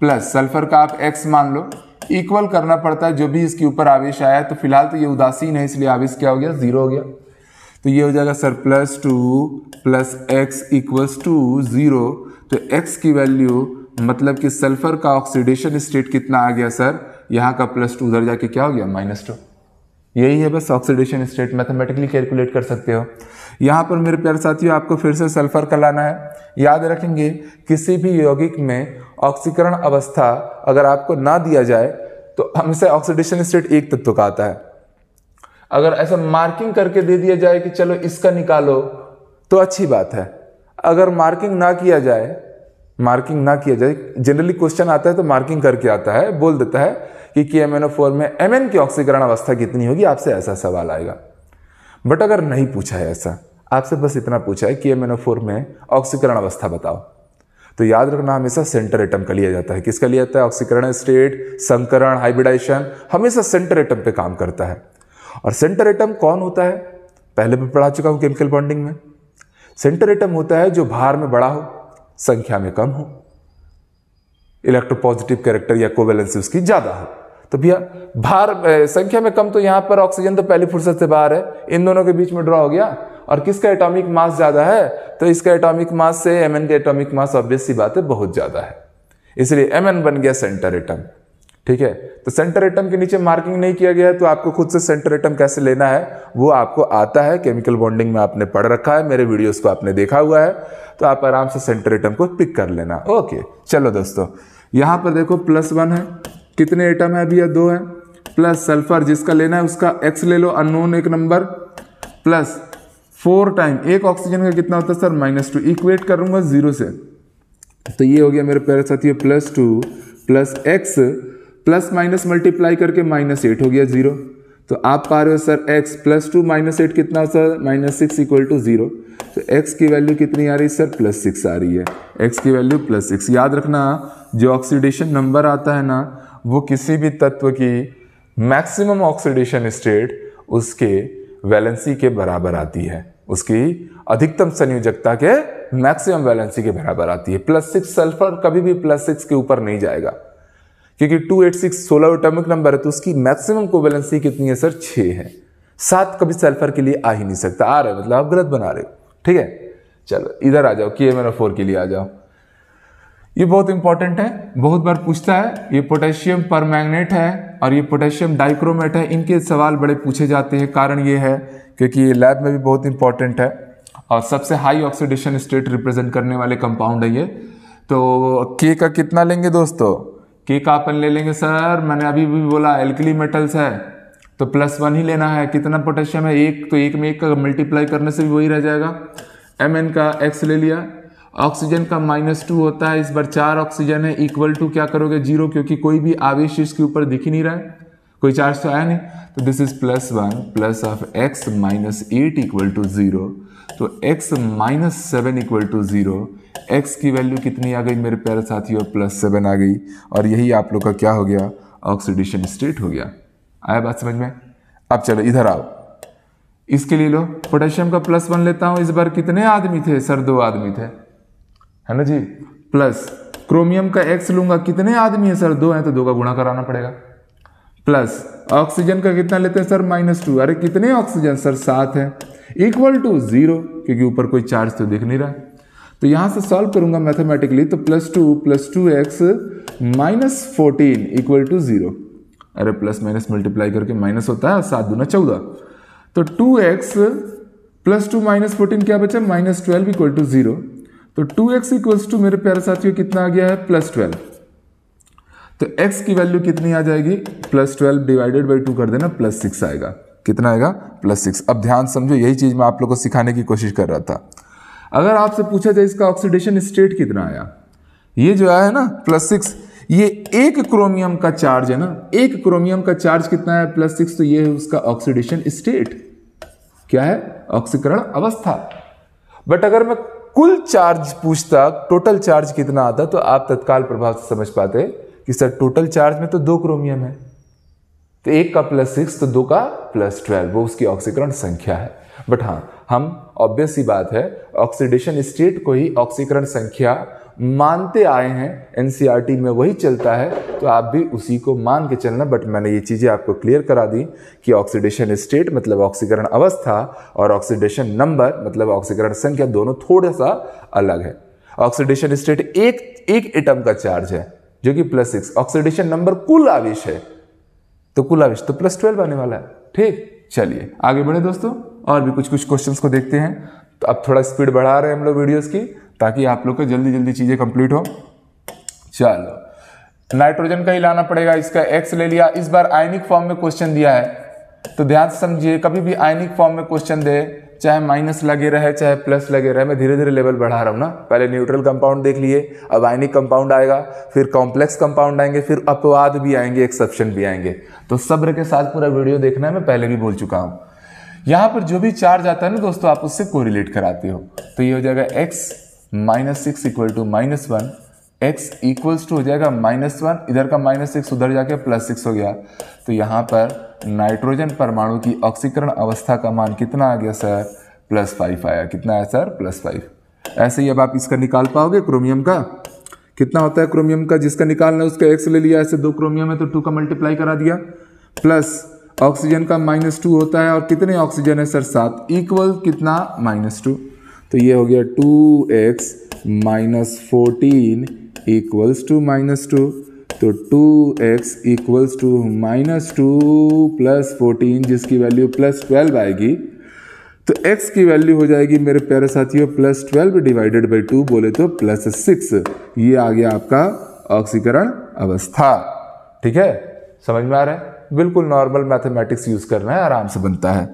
प्लस सल्फर का आप एक्स मान लो इक्वल करना पड़ता है जो भी इसके ऊपर आवेश आया तो फिलहाल तो ये उदासीन है इसलिए आवेश क्या हो गया जीरो हो गया तो ये हो जाएगा sir plus two plus x equals to zero तो एक्स की वैल्यू मतलब कि सल्फर का ऑक्सीडेशन स्टेट कितना आ गया सर यहाँ का प्लस टू उधर जाके क्या हो गया माइनस टू यही है बस ऑक्सीडेशन स्टेट मैथमेटिकली कैलकुलेट कर सकते हो यहाँ पर मेरे प्यार साथियों आपको फिर से सल्फर का लाना है याद रखेंगे किसी भी यौगिक में ऑक्सीकरण अवस्था अगर आपको ना दिया जाए तो हमेशा ऑक्सीडेशन स्टेट एक तत्व का आता है अगर ऐसा मार्किंग करके दे दिया जाए कि चलो इसका निकालो तो अच्छी बात है अगर मार्किंग ना किया जाए मार्किंग ना किया जाए जनरली क्वेश्चन आता है तो मार्किंग करके आता है बोल देता है कि K M N O four में एम एन की ऑक्सीकरण अवस्था कितनी होगी आपसे ऐसा सवाल आएगा बट अगर नहीं पूछा है ऐसा आपसे बस इतना पूछा है कि एम में ऑक्सीकरण अवस्था बताओ तो याद रखना हमेशा सेंटर एटम का लिया जाता है किसका लिया जाता है ऑक्सीकरण स्टेट संकरण हाइब्रिडाइशन हमेशा सेंटर एटम पे काम करता है और सेंटर एटम कौन होता है पहले भी पढ़ा चुका हूं केमिकल बॉन्डिंग में सेंटर एटम होता है जो भार में बड़ा हो संख्या में कम हो इलेक्ट्रोपॉजिटिव कैरेक्टर या कोवेलेंस उसकी ज़्यादा हो तो भैया भार संख्या में कम तो यहां पर ऑक्सीजन तो पहली फुर्सत से बाहर है इन दोनों के बीच में ड्रॉ हो गया और किसका एटॉमिक मास ज़्यादा है तो इसका एटॉमिक मास से एम एन के एटॉमिक मास ऑब्वियस सी बात है बहुत ज़्यादा है इसलिए एम बन गया सेंटर एटम ठीक है तो सेंटर एटम के नीचे मार्किंग नहीं किया गया है तो आपको खुद से सेंटर एटम कैसे लेना है वो आपको आता है केमिकल बॉन्डिंग में आपने पढ़ रखा है मेरे वीडियोस को आपने देखा हुआ है तो आप आराम से सेंटर एटम को पिक कर लेना ओके चलो दोस्तों यहां पर देखो प्लस वन है कितने एटम है अभी दो है प्लस सल्फर जिसका लेना है उसका एक्स ले लो अनोन एक नंबर प्लस फोर टाइम एक ऑक्सीजन का कितना होता है सर माइनस टू इक्वेट करूंगा जीरो से तो ये हो गया मेरे प्यारे साथियों plus two plus x plus minus multiply करके माइनस एट हो गया जीरो तो आप पा रहे हो sir x plus two minus eight कितना sir minus six equal to zero तो एक्स की वैल्यू कितनी आ रही है सर प्लस सिक्स आ रही है एक्स की वैल्यू प्लस सिक्स याद रखना जो ऑक्सीडेशन नंबर आता है ना वो किसी भी तत्व की मैक्सिमम ऑक्सीडेशन स्टेट उसके वैलेंसी के बराबर आती है उसकी अधिकतम संयोजकता के मैक्सिमम वैलेंसी के बराबर आती है प्लस सिक्स सल्फर कभी भी प्लस सिक्स के ऊपर नहीं जाएगा क्योंकि टू एट सिक्स सोलह एटॉमिक नंबर है तो उसकी मैक्सिमम वैलेंसी कितनी है सर छः है सात कभी सल्फर के लिए आ ही नहीं सकता आ रहा है मतलब आप गलत बना रहे हो ठीक है चलो इधर आ जाओ के एम एन ओ फोर के लिए आ जाओ ये बहुत इंपॉर्टेंट है बहुत बार पूछता है ये पोटेशियम पर है और ये पोटेशियम डाइक्रोमेट है इनके सवाल बड़े पूछे जाते हैं कारण ये है क्योंकि ये लैब में भी बहुत इंपॉर्टेंट है और सबसे हाई ऑक्सीडेशन स्टेट रिप्रेजेंट करने वाले कंपाउंड है ये तो के का कितना लेंगे दोस्तों के का अपन ले लेंगे सर मैंने अभी भी बोला एल्कली मेटल्स है तो प्लस वन ही लेना है कितना पोटेशियम है एक तो एक में एक का मल्टीप्लाई करने से भी वही रह जाएगा एम एन का एक्स ले लिया ऑक्सीजन का माइनस टू होता है इस बार चार ऑक्सीजन है इक्वल टू क्या करोगे जीरो क्योंकि कोई भी आवेश इसके ऊपर दिख ही नहीं रहा है कोई चार्ज तो आया नहीं तो this is plus one plus of x minus eight equal to zero तो x minus seven equal to zero x की वैल्यू कितनी आ गई मेरे प्यारे साथियों प्लस सेवन आ गई और यही आप लोग का क्या हो गया ऑक्सीडेशन स्टेट हो गया आया बात समझ में अब चलो इधर आओ इसके लिए लो पोटेशियम का प्लस वन लेता हूँ इस बार कितने आदमी थे सर दो आदमी थे है ना जी प्लस क्रोमियम का एक्स लूंगा कितने आदमी है सर दो हैं तो दो का गुणा कराना पड़ेगा प्लस ऑक्सीजन का कितना लेते हैं सर माइनस टू अरे कितने ऑक्सीजन सर सात है इक्वल टू जीरो क्योंकि ऊपर कोई चार्ज तो दिख नहीं रहा तो यहां से सॉल्व करूंगा मैथमेटिकली तो plus two plus two x minus fourteen equal to zero अरे प्लस माइनस मल्टीप्लाई करके माइनस होता है सात दूना चौदह तो two x plus two minus fourteen क्या बचा minus twelve equal to zero तो टू एक्स इक्वल्स टू मेरे प्यारे साथियों कितना आ गया है प्लस ट्वेल्व तो x की वैल्यू कितनी आ जाएगी plus twelve divided by two कर देना प्लस सिक्स आएगा कितना आएगा प्लस सिक्स अब ध्यान समझो यही चीज़ मैं आप लोगों को सिखाने की कोशिश कर रहा था अगर आपसे पूछा जाए इसका ऑक्सीडेशन स्टेट कितना आया ये जो आया है ना प्लस सिक्स ये एक क्रोमियम का चार्ज है ना एक क्रोमियम का चार्ज कितना है प्लस सिक्स तो ये है उसका ऑक्सीडेशन स्टेट क्या है ऑक्सीकरण अवस्था बट अगर मैं कुल चार्ज पूछता टोटल चार्ज कितना आता तो आप तत्काल प्रभाव से समझ पाते कि सर टोटल चार्ज में तो दो क्रोमियम है तो एक का प्लस सिक्स तो दो का प्लस ट्वेल्व वो उसकी ऑक्सीकरण संख्या है बट हाँ हम ऑब्वियस ही बात है ऑक्सीडेशन स्टेट को ही ऑक्सीकरण संख्या मानते आए हैं एनसीआरटी e में वही चलता है तो आप भी उसी को मान के चलना बट मैंने ये चीज़ें आपको क्लियर करा दी कि ऑक्सीडेशन स्टेट मतलब ऑक्सीकरण अवस्था और ऑक्सीडेशन नंबर मतलब ऑक्सीकरण संख्या दोनों थोड़ा सा अलग है ऑक्सीडेशन स्टेट एक एक एटम का चार्ज है जो कि प्लस सिक्स ऑक्सीडेशन नंबर कुल आवेश है तो कुल आवेश तो प्लस ट्वेल्व आने वाला है ठीक चलिए आगे बढ़े दोस्तों और भी कुछ कुछ क्वेश्चंस को देखते हैं तो अब थोड़ा स्पीड बढ़ा रहे हैं हम लोग वीडियोस की ताकि आप लोग का जल्दी जल्दी चीज़ें कंप्लीट हो चलो नाइट्रोजन का ही लाना पड़ेगा इसका एक्स ले लिया इस बार आयनिक फॉर्म में क्वेश्चन दिया है तो ध्यान से समझिए कभी भी आयनिक फॉर्म में क्वेश्चन दे चाहे माइनस लगे रहे चाहे प्लस लगे रहे मैं धीरे धीरे लेवल बढ़ा रहा हूँ ना पहले न्यूट्रल कंपाउंड देख लिए अब आयनिक कंपाउंड आएगा फिर कॉम्प्लेक्स कंपाउंड आएंगे फिर अपवाद भी आएंगे एक्सेप्शन भी आएंगे तो सब्र के साथ पूरा वीडियो देखना है मैं पहले भी बोल चुका हूँ यहाँ पर जो भी चार्ज आता है ना दोस्तों आप उससे कोरिलेट कराते हो तो ये हो जाएगा x minus six equal to minus one x equals to हो जाएगा माइनस वन इधर का माइनस सिक्स उधर जाके प्लस सिक्स हो गया तो यहाँ पर नाइट्रोजन परमाणु की ऑक्सीकरण अवस्था का मान कितना आ गया सर प्लस फाइव आया कितना आया सर प्लस फाइव ऐसे ही अब आप इसका निकाल पाओगे क्रोमियम का कितना होता है क्रोमियम का जिसका निकालना है उसका एक्स ले लिया ऐसे दो क्रोमियम है तो टू का मल्टीप्लाई करा दिया प्लस ऑक्सीजन का माइनस टू होता है और कितने ऑक्सीजन है सर सात इक्वल कितना माइनस टू तो ये हो गया two x minus fourteen equals to minus two तो two x equals to minus two plus fourteen जिसकी वैल्यू प्लस ट्वेल्व आएगी तो x की वैल्यू हो जाएगी मेरे प्यारे साथियों plus twelve divided by two बोले तो प्लस सिक्स ये आ गया आपका ऑक्सीकरण अवस्था ठीक है समझ में आ रहा है बिल्कुल नॉर्मल मैथमेटिक्स यूज करना है आराम से बनता है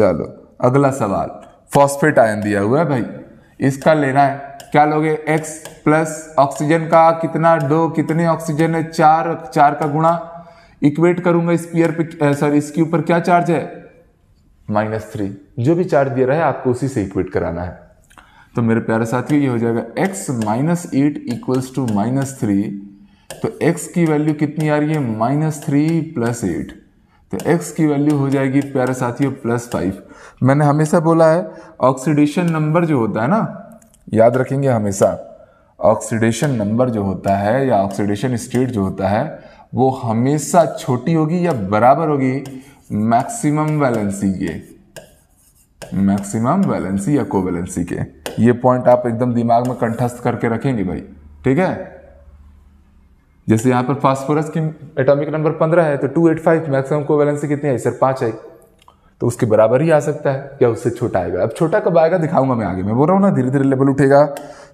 चलो अगला सवाल फॉस्फेट आयन दिया हुआ है भाई इसका लेना है क्या लोगे एक्स प्लस ऑक्सीजन का कितना दो कितने ऑक्सीजन है चार चार का गुणा इक्वेट करूंगा इस पियर पे सॉरी इसके ऊपर क्या चार्ज है माइनस थ्री जो भी चार्ज दिया रहा है आपको उसी से इक्वेट कराना है तो मेरे प्यारे साथियों ये हो जाएगा x minus eight equals to minus three तो एक्स की वैल्यू कितनी आ रही है माइनस थ्री प्लस एट तो x की वैल्यू हो जाएगी प्यारे साथियों प्लस फाइव मैंने हमेशा बोला है ऑक्सीडेशन नंबर जो होता है ना याद रखेंगे हमेशा ऑक्सीडेशन नंबर जो होता है या ऑक्सीडेशन स्टेट जो होता है वो हमेशा छोटी होगी या बराबर होगी मैक्सिमम वैलेंसी के मैक्सिमम वैलेंसी या कोवैलेंसी के ये पॉइंट आप एकदम दिमाग में कंठस्थ करके रखेंगे भाई ठीक है जैसे यहाँ पर फास्फोरस की एटॉमिक नंबर पंद्रह है तो two eight five maximum covalency कितनी है सर पाँच है तो उसके बराबर ही आ सकता है या उससे छोटा आएगा अब छोटा कब आएगा दिखाऊंगा मैं आगे मैं बोल रहा हूँ ना धीरे धीरे लेवल उठेगा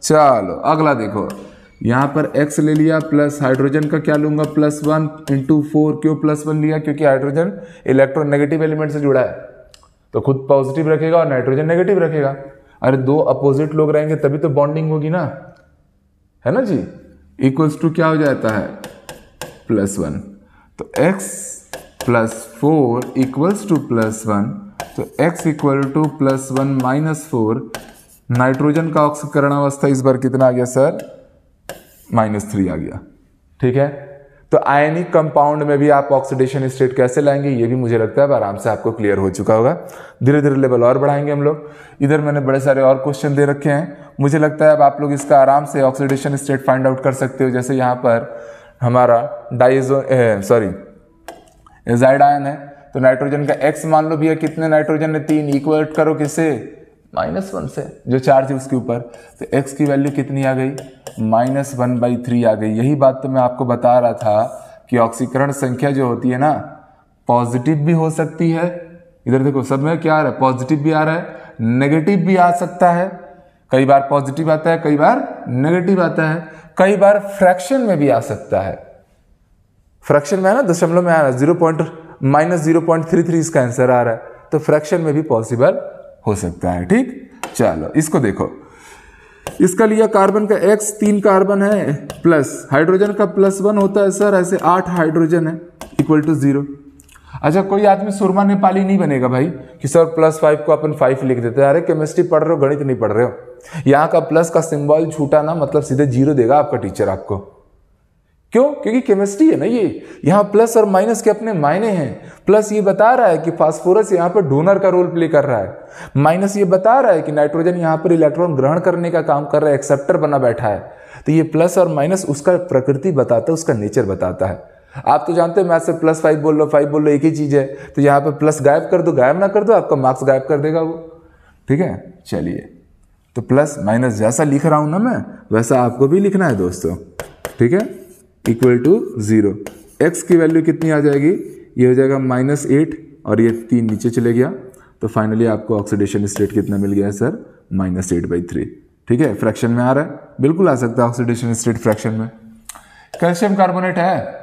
चलो अगला देखो यहाँ पर एक्स ले लिया प्लस हाइड्रोजन का क्या लूंगा प्लस वन इंटू फोर क्यों प्लस वन लिया क्योंकि हाइड्रोजन इलेक्ट्रॉन नेगेटिव एलिमेंट से जुड़ा है तो खुद पॉजिटिव रखेगा और नाइट्रोजन नेगेटिव रखेगा अरे दो अपोजिट लोग रहेंगे तभी तो बॉन्डिंग होगी ना है ना जी इक्वल्स टू क्या हो जाता है प्लस वन तो x plus four equals to plus one तो x equal to plus one minus four nitrogen का ऑक्सीकरण अवस्था इस बार कितना आ गया सर माइनस थ्री आ गया ठीक है तो आयनिक कंपाउंड में भी आप ऑक्सीडेशन स्टेट कैसे लाएंगे ये भी मुझे लगता है आराम से आपको क्लियर हो चुका होगा धीरे धीरे लेवल और बढ़ाएंगे हम लोग इधर मैंने बड़े सारे और क्वेश्चन दे रखे हैं मुझे लगता है अब आप लोग इसका आराम से ऑक्सीडेशन स्टेट फाइंड आउट कर सकते हो जैसे यहाँ पर हमारा डाइजो सॉरी एजाइड आयन है तो नाइट्रोजन का एक्स मान लो भैया कितने नाइट्रोजन है तीन इक्वल करो किसे माइनस वन से जो चार्ज है उसके ऊपर तो एक्स की वैल्यू कितनी आ गई माइनस वन बाई थ्री आ गई यही बात तो मैं आपको बता रहा था कि ऑक्सीकरण संख्या जो होती है ना पॉजिटिव भी हो सकती है इधर देखो सब में क्या आ रहा है पॉजिटिव भी आ रहा है नेगेटिव भी आ सकता है कई बार पॉजिटिव आता है कई बार नेगेटिव आता है कई बार फ्रैक्शन में भी आ सकता है फ्रैक्शन में है ना दशमलव में आ रहा है zero point minus zero point three three इसका आंसर आ रहा है तो फ्रैक्शन में भी पॉसिबल हो सकता है ठीक चलो इसको देखो इसका लिया कार्बन का एक्स तीन कार्बन है प्लस हाइड्रोजन का प्लस वन होता है सर ऐसे आठ हाइड्रोजन है इक्वल टू जीरो अच्छा कोई आदमी सुरमा नेपाली नहीं बनेगा भाई कि सर प्लस फाइव को अपन फाइव लिख देते अरे केमिस्ट्री पढ़ रहे हो गणित नहीं पढ़ रहे हो यहाँ का प्लस का सिंबल छूटा ना मतलब सीधे जीरो देगा आपका टीचर आपको क्यों क्योंकि केमिस्ट्री है ना ये यहाँ प्लस और माइनस के अपने मायने हैं प्लस ये बता रहा है कि फास्फोरस यहाँ पर डोनर का रोल प्ले कर रहा है माइनस ये बता रहा है कि नाइट्रोजन यहाँ पर इलेक्ट्रॉन ग्रहण करने का काम कर रहा है एक्सेप्टर बना बैठा है तो ये प्लस और माइनस उसका प्रकृति बताता है उसका नेचर बताता है आप तो जानते हो मैथ से प्लस फाइव बोल लो फाइव बोल लो एक ही चीज़ है तो यहां पर प्लस गायब कर दो गायब ना कर दो आपका मार्क्स गायब कर देगा वो ठीक है चलिए तो प्लस माइनस जैसा लिख रहा हूं ना मैं वैसा आपको भी लिखना है दोस्तों ठीक है इक्वल टू ज़ीरो एक्स की वैल्यू कितनी आ जाएगी ये हो जाएगा माइनस एट और ये तीन नीचे चले गया तो फाइनली आपको ऑक्सीडेशन स्टेट कितना मिल गया है sir minus eight by three ठीक है फ्रैक्शन में आ रहा है बिल्कुल आ सकता है ऑक्सीडेशन स्टेट फ्रैक्शन में कैल्शियम कार्बोनेट है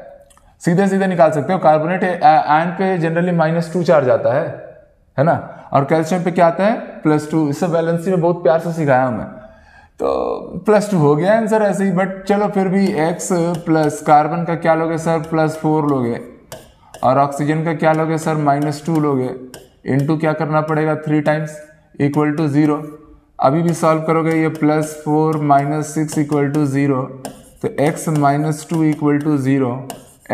सीधे सीधे निकाल सकते हो कार्बोनेट आयन पे जनरली माइनस टू चार्ज आता है है ना और कैल्शियम पे क्या आता है प्लस टू इससे बैलेंसी में बहुत प्यार से सिखाया हूं मैं तो प्लस टू हो गया आंसर ऐसे ही बट चलो फिर भी एक्स प्लस कार्बन का क्या लोगे सर प्लस फोर लोगे और ऑक्सीजन का क्या लोगे सर माइनस टू लोगे इंटू क्या करना पड़ेगा three times equal to zero अभी भी सॉल्व करोगे ये plus four minus six equal to zero तो x minus two equal to zero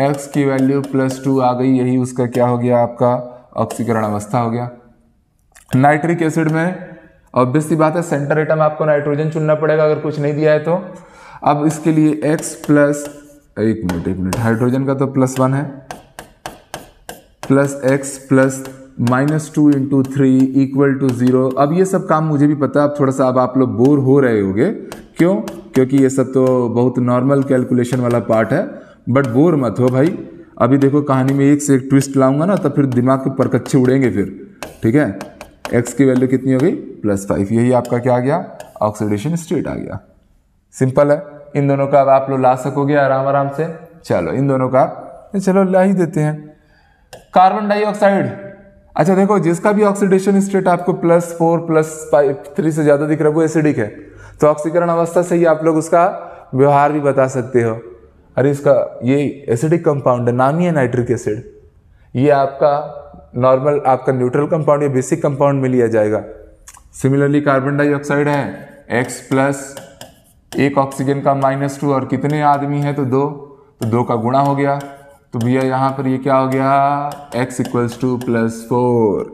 x की वैल्यू प्लस टू आ गई यही उसका क्या हो गया आपका ऑक्सीकरण अवस्था हो गया नाइट्रिक एसिड में ऑब्वियस सी बात है सेंटर एटम आपको नाइट्रोजन चुनना पड़ेगा अगर कुछ नहीं दिया है तो अब इसके लिए एक्स प्लस एक मिनट एक मिनट हाइड्रोजन का तो प्लस वन है plus x plus minus two into three equal to zero अब ये सब काम मुझे भी पता है अब थोड़ा सा अब आप लोग बोर हो रहे होगे क्यों क्योंकि ये सब तो बहुत नॉर्मल कैलकुलेशन वाला पार्ट है बट बोर मत हो भाई अभी देखो कहानी में एक से एक ट्विस्ट लाऊंगा ना तो फिर दिमाग के परकच्छे उड़ेंगे फिर ठीक है एक्स की वैल्यू कितनी हो गई प्लस फाइव यही आपका क्या आ गया ऑक्सीडेशन स्टेट आ गया सिंपल है इन दोनों का अब आप लोग ला सकोगे आराम आराम से चलो इन दोनों का चलो ला ही देते हैं कार्बन डाइऑक्साइड अच्छा देखो जिसका भी ऑक्सीडेशन स्टेट आपको plus four plus five three से ज़्यादा दिख रहा है वो एसिडिक है तो ऑक्सीकरण अवस्था से ही आप लोग उसका व्यवहार भी बता सकते हो अरे इसका ये एसिडिक कंपाउंड है नाम ही है नाइट्रिक एसिड ये आपका नॉर्मल आपका न्यूट्रल कंपाउंड या बेसिक कंपाउंड में लिया जाएगा सिमिलरली कार्बन डाइऑक्साइड है एक्स प्लस एक ऑक्सीजन का माइनस टू और कितने आदमी हैं तो दो तो दो का गुणा हो गया तो भैया यहाँ पर ये क्या हो गया x equals to plus four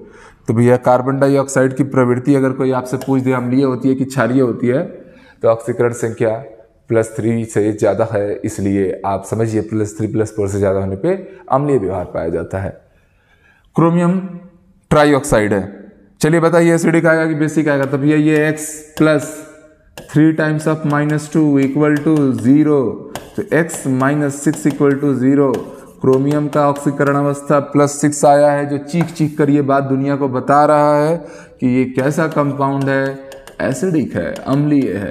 तो भैया कार्बन डाइऑक्साइड की प्रवृत्ति अगर कोई आपसे पूछ दे अम्लीय होती है कि क्षारीय होती है तो ऑक्सीकरण संख्या प्लस थ्री से ज़्यादा है इसलिए आप समझिए प्लस थ्री प्लस फोर से ज़्यादा होने पे अम्लीय व्यवहार पाया जाता है क्रोमियम ट्राईऑक्साइड है चलिए बताइए एसिडिक आएगा कि बेसिक आएगा तब ये ये x plus three times of minus two equal to zero तो x minus six equal to zero chromium का ऑक्सीकरण अवस्था प्लस सिक्स आया है जो चीख चीख कर ये बात दुनिया को बता रहा है कि ये कैसा कंपाउंड है एसिडिक है अम्लीय है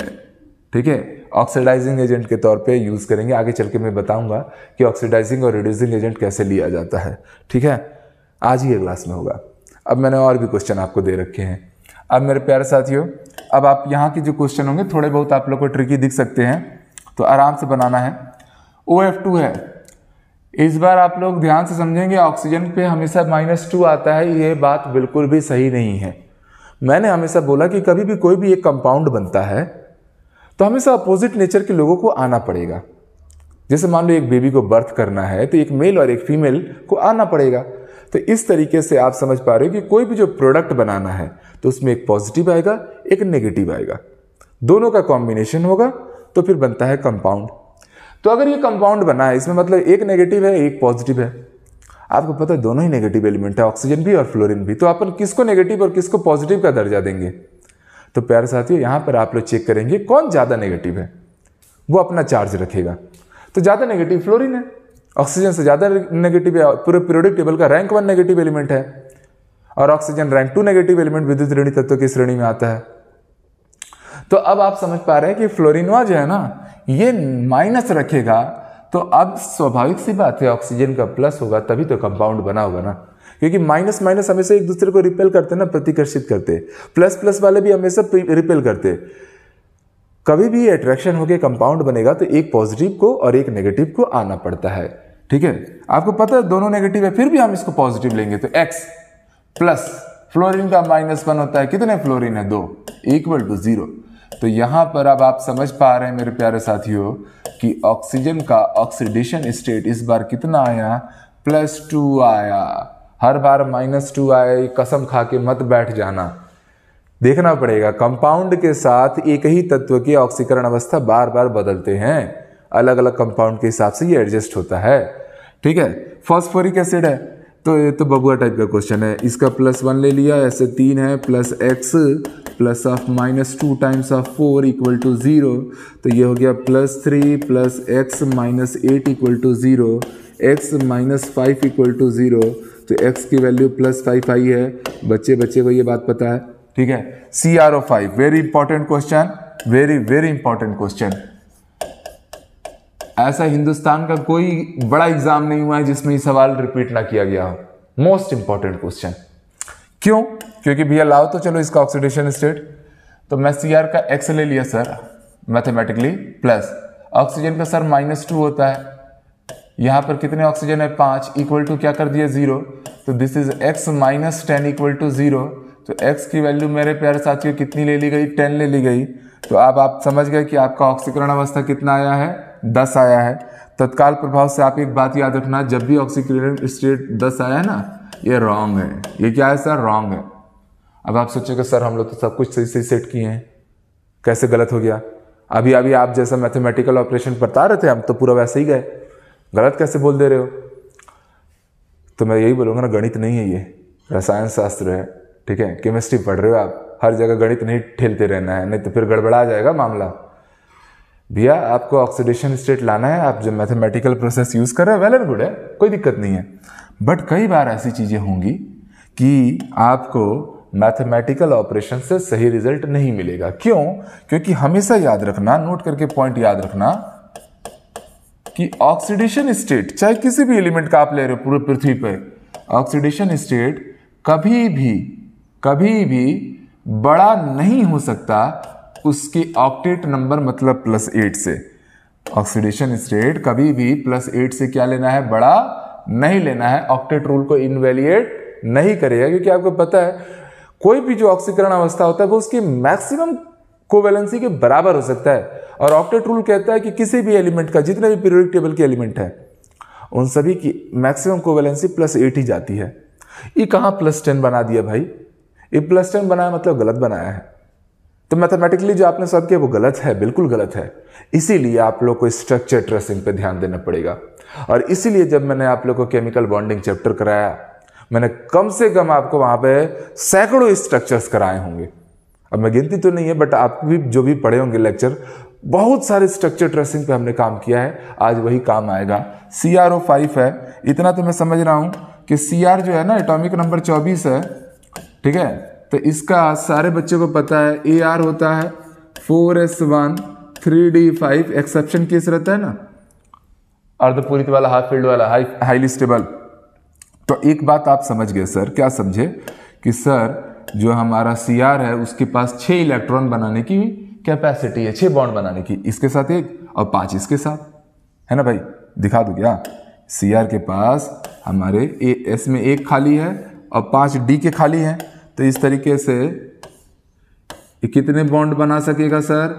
ठीक है ऑक्सीडाइजिंग एजेंट के तौर पे यूज़ करेंगे आगे चल के मैं बताऊंगा कि ऑक्सीडाइजिंग और रिड्यूसिंग एजेंट कैसे लिया जाता है ठीक है आज ही क्लास में होगा अब मैंने और भी क्वेश्चन आपको दे रखे हैं अब मेरे प्यारे साथियों अब आप यहाँ के जो क्वेश्चन होंगे थोड़े बहुत आप लोग को ट्रिकी दिख सकते हैं तो आराम से बनाना है ओ एफ टू है इस बार आप लोग ध्यान से समझेंगे ऑक्सीजन पे हमेशा माइनस टू आता है ये बात बिल्कुल भी सही नहीं है मैंने हमेशा बोला कि कभी भी कोई भी एक कंपाउंड बनता है तो हमेशा अपोजिट नेचर के लोगों को आना पड़ेगा जैसे मान लो एक बेबी को बर्थ करना है तो एक मेल और एक फीमेल को आना पड़ेगा तो इस तरीके से आप समझ पा रहे हो कि कोई भी जो प्रोडक्ट बनाना है तो उसमें एक पॉजिटिव आएगा एक नेगेटिव आएगा दोनों का कॉम्बिनेशन होगा तो फिर बनता है कंपाउंड तो अगर ये कंपाउंड बना है इसमें मतलब एक नेगेटिव है एक पॉजिटिव है आपको पता है दोनों ही नेगेटिव एलिमेंट है ऑक्सीजन भी और फ्लोरिन भी तो अपन किसको नेगेटिव और किसको पॉजिटिव का दर्जा देंगे तो प्यारे साथियों यहां पर आप लोग चेक करेंगे कौन ज़्यादा नेगेटिव है वो अपना चार्ज रखेगा तो ज़्यादा नेगेटिव फ्लोरिन है ऑक्सीजन से ज़्यादा नेगेटिव है पूरे पीरियोडिक टेबल का रैंक वन नेगेटिव एलिमेंट है और oxygen rank two negative element विद्युत ऋणी तत्व की श्रेणी में आता है तो अब आप समझ पा रहे हैं कि फ्लोरिनवा जो है ना ये माइनस रखेगा तो अब स्वाभाविक सी बात है ऑक्सीजन का प्लस होगा तभी तो कंपाउंड बना होगा ना क्योंकि माइनस माइनस हमेशा एक दूसरे को रिपेल करते हैं ना प्रतिकर्षित करते प्लस प्लस वाले भी हमेशा रिपेल करते कभी भी अट्रैक्शन होकर कंपाउंड बनेगा तो एक पॉजिटिव को और एक नेगेटिव को आना पड़ता है ठीक है आपको पता है दोनों नेगेटिव है फिर भी हम इसको पॉजिटिव लेंगे तो एक्स प्लस फ्लोरिन का माइनस वन होता है कितने फ्लोरिन है दो इक्वल टू जीरो तो यहां पर अब आप समझ पा रहे हैं मेरे प्यारे साथियों कि ऑक्सीजन का ऑक्सीडेशन स्टेट इस बार कितना आया प्लस टू आया हर बार माइनस टू आए कसम खा के मत बैठ जाना देखना पड़ेगा कंपाउंड के साथ एक ही तत्व की ऑक्सीकरण अवस्था बार बार बदलते हैं अलग अलग कंपाउंड के हिसाब से ये एडजस्ट होता है ठीक है फॉस्फोरिक एसिड है तो ये तो बबुआ टाइप का क्वेश्चन है इसका प्लस वन ले लिया ऐसे तीन है plus x plus of minus two times of four equal to zero तो ये हो गया plus three plus x minus eight equal to zero x minus five equal to zero तो एक्स की वैल्यू प्लस फाइव आई है बच्चे बच्चे को ये बात पता है ठीक है C R O five very important question very very important question ऐसा हिंदुस्तान का कोई बड़ा एग्जाम नहीं हुआ है जिसमें ये सवाल रिपीट ना किया गया हो मोस्ट इंपॉर्टेंट क्वेश्चन क्यों क्योंकि भैया लाओ तो चलो इसका ऑक्सीडेशन स्टेट तो मैं सी आर का एक्स ले लिया सर मैथमेटिकली प्लस ऑक्सीजन का सर माइनस टू होता है यहाँ पर कितने ऑक्सीजन है पाँच इक्वल टू क्या कर दिया ज़ीरो तो this is x minus ten equal to zero तो एक्स की वैल्यू मेरे प्यारे साथियों कितनी ले ली गई टेन ले ली गई तो अब आप समझ गए कि आपका ऑक्सीकरण अवस्था कितना आया है दस आया है तत्काल प्रभाव से आप एक बात याद रखना जब भी ऑक्सीकरण स्टेट दस आया है ना ये रॉन्ग है ये क्या है सर रॉन्ग है अब आप सोचेंगे सर हम लोग तो सब कुछ सही सही सेट किए हैं कैसे गलत हो गया अभी अभी आप जैसा मैथमेटिकल ऑपरेशन बता रहे थे हम तो पूरा वैसे ही गए गलत कैसे बोल दे रहे हो तो मैं यही बोलूँगा ना गणित नहीं है ये रसायन शास्त्र है ठीक है केमिस्ट्री पढ़ रहे हो आप हर जगह गणित नहीं ठेलते रहना है नहीं तो फिर गड़बड़ा जाएगा मामला भैया आपको ऑक्सीडेशन स्टेट लाना है आप जो मैथमेटिकल प्रोसेस यूज़ कर रहे हो वेल एंड गुड है कोई दिक्कत नहीं है बट कई बार ऐसी चीज़ें होंगी कि आपको मैथमेटिकल ऑपरेशन से सही रिजल्ट नहीं मिलेगा क्यों क्योंकि हमेशा याद रखना नोट करके पॉइंट याद रखना कि ऑक्सीडेशन स्टेट चाहे किसी भी एलिमेंट का आप ले रहे हो पूरे पृथ्वी पर ऑक्सीडेशन स्टेट कभी भी कभी भी बड़ा नहीं हो सकता उसके ऑक्टेट नंबर मतलब प्लस एट से ऑक्सीडेशन स्टेट कभी भी प्लस एट से क्या लेना है बड़ा नहीं लेना है ऑक्टेट रूल को इनवेलिएट नहीं करेगा क्योंकि आपको पता है कोई भी जो ऑक्सीकरण अवस्था होता है वो उसकी मैक्सिमम कोवेलेंसी के बराबर हो सकता है और ऑक्टेट रूल कहता है कि किसी भी एलिमेंट का जितने भी पीरियोडिक टेबल के एलिमेंट हैं उन सभी की मैक्सिमम कोवेलेंसी प्लस एट ही जाती है ये कहाँ प्लस टेन बना दिया भाई ये प्लस टेन बनाया मतलब गलत बनाया है तो मैथमेटिकली जो आपने सॉल्व किया वो गलत है बिल्कुल गलत है इसीलिए आप लोग को स्ट्रक्चर ट्रेसिंग पे ध्यान देना पड़ेगा और इसीलिए जब मैंने आप लोग को केमिकल बॉन्डिंग चैप्टर कराया मैंने कम से कम आपको वहां पे सैकड़ों स्ट्रक्चर्स कराए होंगे अब मैं गिनती तो नहीं है बट आप भी जो भी पढ़े होंगे लेक्चर बहुत सारे स्ट्रक्चर ट्रेसिंग पे हमने काम किया है आज वही काम आएगा सी आर ओ फाइव है इतना तो मैं समझ रहा हूँ कि सी आर जो है ना एटॉमिक नंबर चौबीस है ठीक है तो इसका सारे बच्चों को पता है ए आर होता है four S one three D five exception case रहता है ना अर्धपूरित तो तो वाला हाफ फील्ड वाला हाई हाईली स्टेबल तो एक बात आप समझ गए सर क्या समझे कि सर जो हमारा सी है उसके पास छः इलेक्ट्रॉन बनाने की कैपेसिटी है छः बॉन्ड बनाने की इसके साथ एक और पाँच इसके साथ है ना भाई दिखा दो क्या सी के पास हमारे ए एस में एक खाली है और पाँच डी के खाली हैं तो इस तरीके से कितने बॉन्ड बना सकेगा सर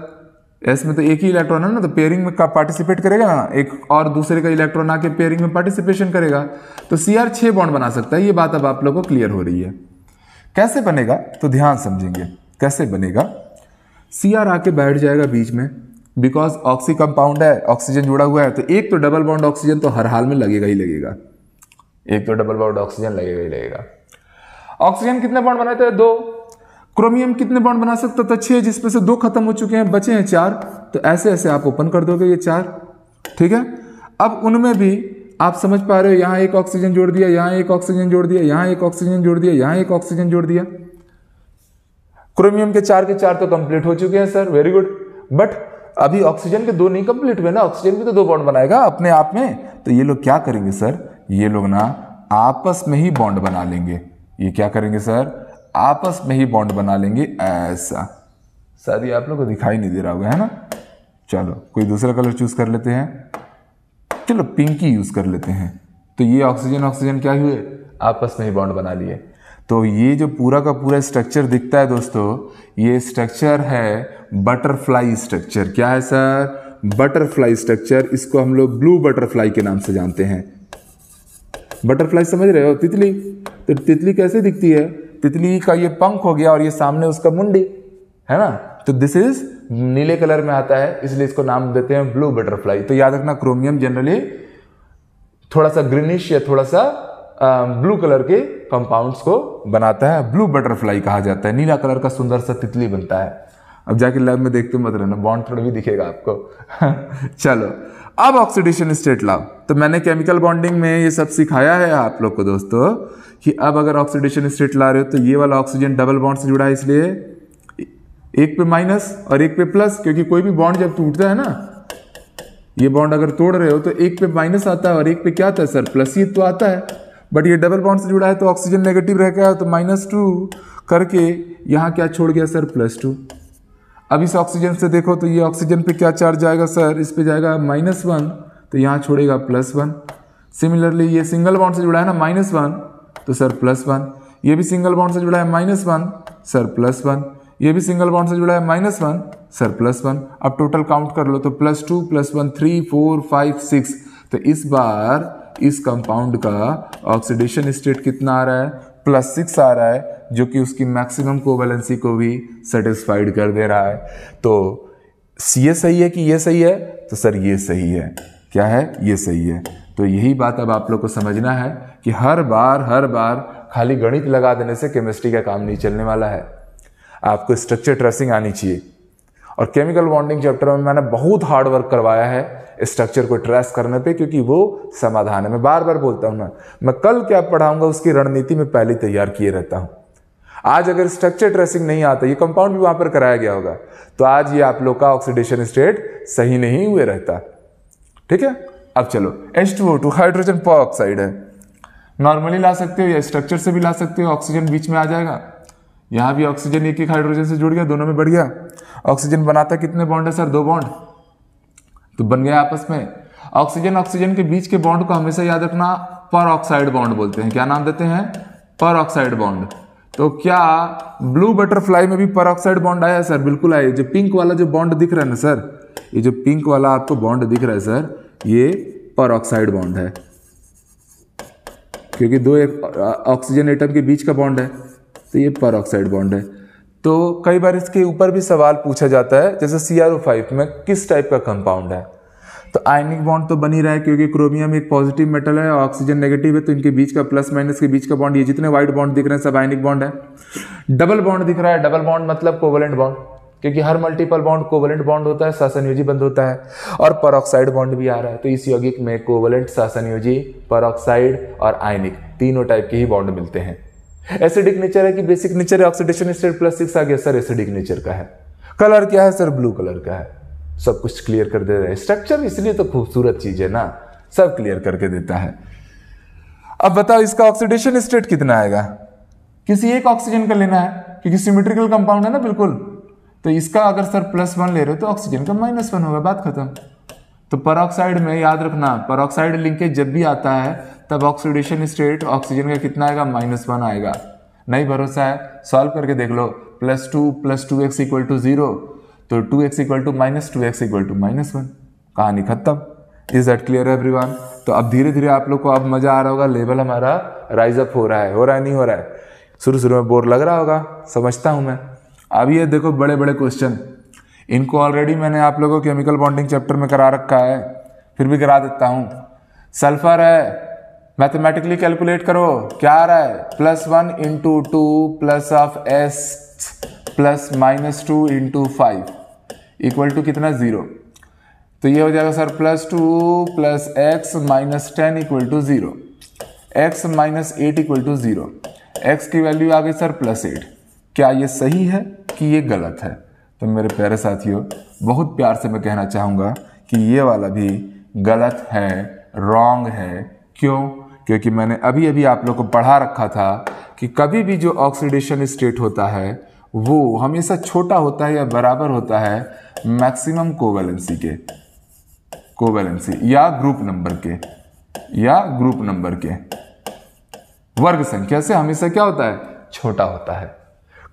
एस में तो एक ही इलेक्ट्रॉन है ना तो पेयरिंग में पार्टिसिपेट करेगा ना हाँ, एक और दूसरे का इलेक्ट्रॉन आके पेयरिंग में पार्टिसिपेशन करेगा तो सी आर छः बॉन्ड बना सकता है ये बात अब आप लोगों को क्लियर हो रही है कैसे बनेगा तो ध्यान समझेंगे कैसे बनेगा सी आर आके बैठ जाएगा बीच में बिकॉज ऑक्सी कंपाउंड है ऑक्सीजन जुड़ा हुआ है तो एक तो डबल बाउंड ऑक्सीजन तो हर हाल में लगेगा ही लगेगा एक तो डबल बाउंड ऑक्सीजन लगेगा ही लगेगा ऑक्सीजन कितने बाउंड बनाते हैं दो क्रोमियम कितने बाउंड बना सकता था छः जिसमें से दो खत्म हो चुके हैं बचे हैं चार तो ऐसे ऐसे आप ओपन कर दोगे ये चार ठीक है अब उनमें भी आप समझ पा रहे हो यहाँ एक ऑक्सीजन जोड़ दिया यहां एक ऑक्सीजन जोड़ दिया यहां एक ऑक्सीजन जोड़ दिया यहां एक ऑक्सीजन जोड़ दिया क्रोमियम के चार के चार तो कंप्लीट हो चुके हैं सर वेरी गुड बट अभी ऑक्सीजन के दो नहीं कंप्लीट हुए ना ऑक्सीजन भी तो दो बॉन्ड बनाएगा अपने आप में तो ये लोग क्या करेंगे सर ये लोग ना आपस में ही बॉन्ड बना लेंगे ये क्या करेंगे सर आपस में ही बॉन्ड बना लेंगे ऐसा शायद ये आप लोग को दिखाई नहीं दे रहा होगा है ना चलो कोई दूसरा कलर चूज कर लेते हैं चलो पिंक ही यूज़ कर लेते हैं तो ये ऑक्सीजन ऑक्सीजन क्या हुए आपस में ही बॉन्ड बना लिए तो ये जो पूरा का पूरा स्ट्रक्चर दिखता है दोस्तों ये स्ट्रक्चर है बटरफ्लाई स्ट्रक्चर क्या है सर बटरफ्लाई स्ट्रक्चर इसको हम लोग ब्लू बटरफ्लाई के नाम से जानते हैं बटरफ्लाई समझ रहे हो तितली तो तितली कैसे दिखती है तितली का ये पंख हो गया और ये सामने उसका मुंडी है ना तो दिस इज नीले कलर में आता है इसलिए इसको नाम देते हैं ब्लू बटरफ्लाई तो याद रखना क्रोमियम जनरली थोड़ा सा ग्रीनिश या थोड़ा सा ब्लू कलर के कंपाउंड्स को बनाता है ब्लू बटरफ्लाई कहा जाता है नीला कलर का सुंदर सा तितली बनता है अब जाके लैब में देखते मत रहना बॉन्ड थोड़ा भी दिखेगा आपको चलो अब ऑक्सीडेशन स्टेट लाओ तो मैंने केमिकल बॉन्डिंग में ये सब सिखाया है आप लोग को दोस्तों कि अब अगर ऑक्सीडेशन स्टेट ला रहे हो तो ये वाला ऑक्सीजन डबल बॉन्ड से जुड़ा है इसलिए एक पे माइनस और एक पे प्लस क्योंकि कोई भी बॉन्ड जब टूटता है ना ये बॉन्ड अगर तोड़ रहे हो तो एक पे माइनस आता है और एक पे क्या आता है सर प्लस ही तो आता है बट ये डबल बॉन्ड से जुड़ा है तो ऑक्सीजन नेगेटिव रह गया तो माइनस टू करके यहाँ क्या छोड़ गया सर प्लस टू अब इस ऑक्सीजन से देखो तो ये ऑक्सीजन पे क्या चार्ज जाएगा सर इस पे जाएगा माइनस वन तो यहाँ छोड़ेगा प्लस वन सिमिलरली ये सिंगल बाउंड से जुड़ा है ना माइनस वन तो सर प्लस वन ये भी सिंगल बाउंड से जुड़ा है minus one sir plus one ये भी सिंगल बॉन्ड से जुड़ा है minus one sir plus one अब टोटल काउंट कर लो तो plus two plus one three four five six तो इस बार इस कंपाउंड का ऑक्सीडेशन स्टेट कितना आ रहा है प्लस सिक्स आ रहा है जो कि उसकी मैक्सिमम कोवैलेंसी को भी सेटिस्फाइड कर दे रहा है तो ये सही है कि ये सही है तो सर ये सही है क्या है ये सही है तो यही बात अब आप लोग को समझना है कि हर बार हर बार खाली गणित लगा देने से केमिस्ट्री का काम नहीं चलने वाला है आपको स्ट्रक्चर ट्रेसिंग आनी चाहिए और केमिकल बॉन्डिंग चैप्टर में मैंने बहुत हार्ड वर्क करवाया है स्ट्रक्चर को ट्रेस करने पे क्योंकि वो समाधान है मैं बार बार बोलता हूं ना मैं कल क्या पढ़ाऊंगा उसकी रणनीति में पहले तैयार किए रहता हूँ आज अगर स्ट्रक्चर ट्रेसिंग नहीं आता ये कंपाउंड भी वहां पर कराया गया होगा तो आज ये आप लोग का ऑक्सीडेशन स्टेट सही नहीं हुए रहता ठीक है अब चलो H two two hydrogen peroxide है नॉर्मली ला सकते हो या स्ट्रक्चर से भी ला सकते हो ऑक्सीजन बीच में आ जाएगा यहां भी ऑक्सीजन एक एक हाइड्रोजन से जुड़ गया दोनों में बढ़ गया ऑक्सीजन बनाता कितने बॉन्ड है सर दो बॉन्ड तो बन गया आपस में ऑक्सीजन ऑक्सीजन के बीच के बॉन्ड को हमेशा याद रखना पर ऑक्साइड बॉन्ड बोलते हैं क्या नाम देते हैं पर ऑक्साइड बॉन्ड तो क्या ब्लू बटरफ्लाई में भी पर ऑक्साइड बॉन्ड आया सर बिल्कुल आया जो पिंक वाला जो बॉन्ड दिख रहा है ना सर ये जो पिंक वाला आपको बॉन्ड दिख रहा है सर ये पर ऑक्साइड बॉन्ड है क्योंकि दो एक ऑक्सीजन एटम के बीच का बॉन्ड है तो ये पर ऑक्साइड बॉन्ड है तो कई बार इसके ऊपर भी सवाल पूछा जाता है जैसे सी आर ओ फाइव में किस टाइप का कंपाउंड है तो आयनिक बॉन्ड तो बनी रहा है क्योंकि क्रोमियम एक पॉजिटिव मेटल है और ऑक्सीजन नेगेटिव है तो इनके बीच का प्लस माइनस के बीच का बॉन्ड ये जितने वाइट बॉन्ड दिख रहे हैं सब आयनिक बॉन्ड है डबल बॉन्ड दिख रहा है डबल बॉन्ड मतलब कोवलेंट बॉन्ड क्योंकि हर मल्टीपल बॉन्ड कोवलेंट बॉन्ड होता है योजी बंद होता है और परऑक्साइड बॉन्ड भी आ रहा है तो इस यौगिक में कोवलेंट शासनयोजी परऑक्साइड और आयनिक तीनों टाइप के ही बॉन्ड मिलते हैं एसिडिक नेचर है कि बेसिक नेचर है ऑक्सीडेशन स्टेट प्लस सिक्स आ गया सर एसिडिक नेचर का है कलर क्या है सर ब्लू कलर का है सब कुछ क्लियर कर दे रहे हैं स्ट्रक्चर इसलिए तो खूबसूरत चीज है ना सब क्लियर करके देता है अब बताओ इसका ऑक्सीडेशन स्टेट कितना आएगा किसी एक ऑक्सीजन का लेना है क्योंकि सिमेट्रिकल कंपाउंड है ना बिल्कुल तो इसका अगर सर प्लस वन ले रहे हो तो ऑक्सीजन का माइनस वन होगा बात खत्म तो परऑक्साइड में याद रखना परऑक्साइड लिंकेज जब भी आता है तब ऑक्सीडेशन स्टेट ऑक्सीजन का कितना आएगा माइनस वन आएगा नहीं भरोसा है सॉल्व करके देख लो plus two plus two x equal to zero तो two x equal to minus two x equal to minus one कहानी खत्म is that clear everyone तो अब धीरे धीरे आप लोग को अब मजा आ रहा होगा लेवल हमारा राइज अप हो रहा है हो रहा है नहीं हो रहा है शुरू शुरू में बोर लग रहा होगा समझता हूँ मैं अब ये देखो बड़े बड़े क्वेश्चन इनको ऑलरेडी मैंने आप लोगों को केमिकल बॉन्डिंग चैप्टर में करा रखा है फिर भी करा देता हूँ सल्फर है मैथमेटिकली कैलकुलेट करो क्या आ रहा है plus one into two plus of S plus minus two into five equal to कितना जीरो तो ये हो जाएगा sir plus two plus x minus ten equal to zero x minus eight equal to zero x की वैल्यू आ गई सर प्लस एट क्या ये सही है कि ये गलत है तो मेरे प्यारे साथियों बहुत प्यार से मैं कहना चाहूँगा कि ये वाला भी गलत है रॉन्ग है क्यों क्योंकि मैंने अभी अभी आप लोग को पढ़ा रखा था कि कभी भी जो ऑक्सीडेशन स्टेट होता है वो हमेशा छोटा होता है या बराबर होता है मैक्सिमम कोवैलेंसी के कोवैलेंसी या ग्रुप नंबर के या ग्रुप नंबर के वर्ग संख्या से हमेशा क्या होता है छोटा होता है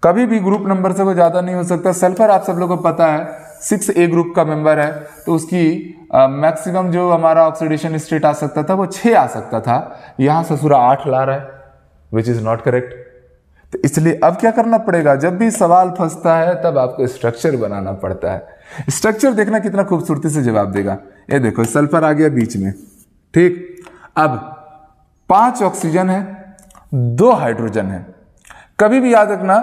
कभी भी ग्रुप नंबर से वो ज़्यादा नहीं हो सकता सल्फर आप सब लोगों को पता है सिक्स ए ग्रुप का मेंबर है तो उसकी मैक्सिमम जो हमारा ऑक्सीडेशन स्टेट आ सकता था वो छः आ सकता था यहाँ ससुरा आठ ला रहा है विच इज़ नॉट करेक्ट तो इसलिए अब क्या करना पड़ेगा जब भी सवाल फंसता है तब आपको स्ट्रक्चर बनाना पड़ता है स्ट्रक्चर देखना कितना खूबसूरती से जवाब देगा ये देखो सल्फर आ गया बीच में ठीक अब पांच ऑक्सीजन है दो हाइड्रोजन है कभी भी याद रखना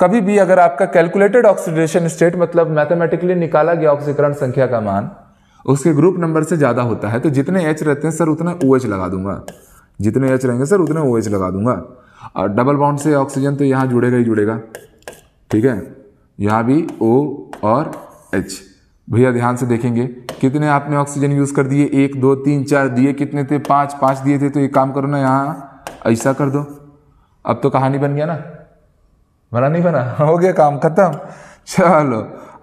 कभी भी अगर आपका कैलकुलेटेड ऑक्सीडेशन स्टेट मतलब मैथमेटिकली निकाला गया ऑक्सीकरण संख्या का मान उसके ग्रुप नंबर से ज़्यादा होता है तो जितने एच रहते हैं सर उतना ओ OH लगा दूंगा जितने एच रहेंगे सर उतने ओ OH लगा दूंगा और डबल बाउंड से ऑक्सीजन तो यहाँ जुड़ेगा ही जुड़ेगा ठीक है यहाँ भी ओ और एच भैया ध्यान से देखेंगे कितने आपने ऑक्सीजन यूज़ कर दिए एक दो तीन चार दिए कितने थे पाँच पाँच दिए थे तो ये काम करो ना यहाँ ऐसा कर दो अब तो कहानी बन गया ना बना नहीं बना हो गया काम खत्म चलो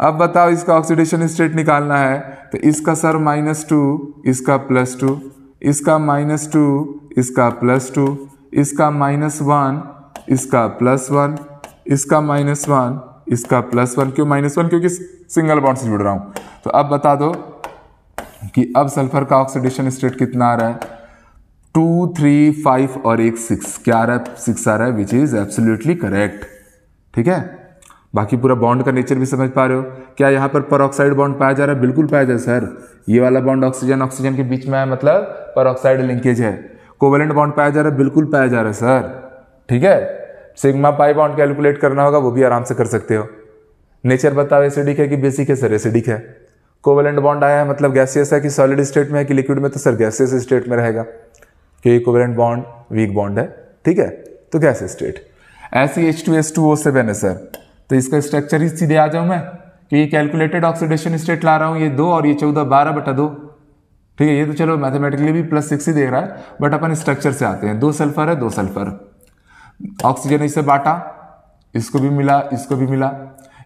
अब बताओ इसका ऑक्सीडेशन स्टेट निकालना है तो इसका सर माइनस टू इसका प्लस टू इसका माइनस टू इसका प्लस टू इसका माइनस वन इसका प्लस वन इसका माइनस वन इसका प्लस वन क्यों माइनस वन क्योंकि सिंगल बॉन्ड से जुड़ रहा हूँ तो अब बता दो कि अब सल्फर का ऑक्सीडेशन स्टेट कितना आ रहा है टू थ्री फाइव और एक सिक्स क्या आ रहा है सिक्स आ रहा है विच इज़ एब्सोल्यूटली करेक्ट ठीक है बाकी पूरा बॉन्ड का नेचर भी समझ पा रहे हो क्या यहाँ पर परऑक्साइड बॉन्ड पाया जा रहा है बिल्कुल पाया जा सर ये वाला बॉन्ड ऑक्सीजन ऑक्सीजन के बीच में है मतलब परऑक्साइड लिंकेज है कोवेलेंट बॉन्ड पाया जा रहा है बिल्कुल पाया जा रहा है सर मतलब ठीक है सिग्मा पाई बॉन्ड कैलकुलेट करना होगा वो भी आराम से कर सकते हो नेचर बताओ एसिडिक है कि बेसिक है सर एसिडिक है कोवेलेंट बॉन्ड आया है मतलब गैसियस है कि सॉलिड स्टेट में है कि लिक्विड में तो सर गैसियस स्टेट में रहेगा क्योंकि कोवेलेंट बॉन्ड वीक बॉन्ड है ठीक है तो गैस स्टेट ऐसे H two S two O seven है सर तो इसका स्ट्रक्चर ही सीधे आ जाऊँ मैं कि ये कैलकुलेटेड ऑक्सीडेशन स्टेट ला रहा हूँ ये दो और ये चौदह बारह बटा दो ठीक है ये तो चलो मैथमेटिकली भी प्लस सिक्स ही देख रहा है बट अपन स्ट्रक्चर से आते हैं दो सल्फर है दो सल्फर ऑक्सीजन इसे बांटा इसको भी मिला इसको भी मिला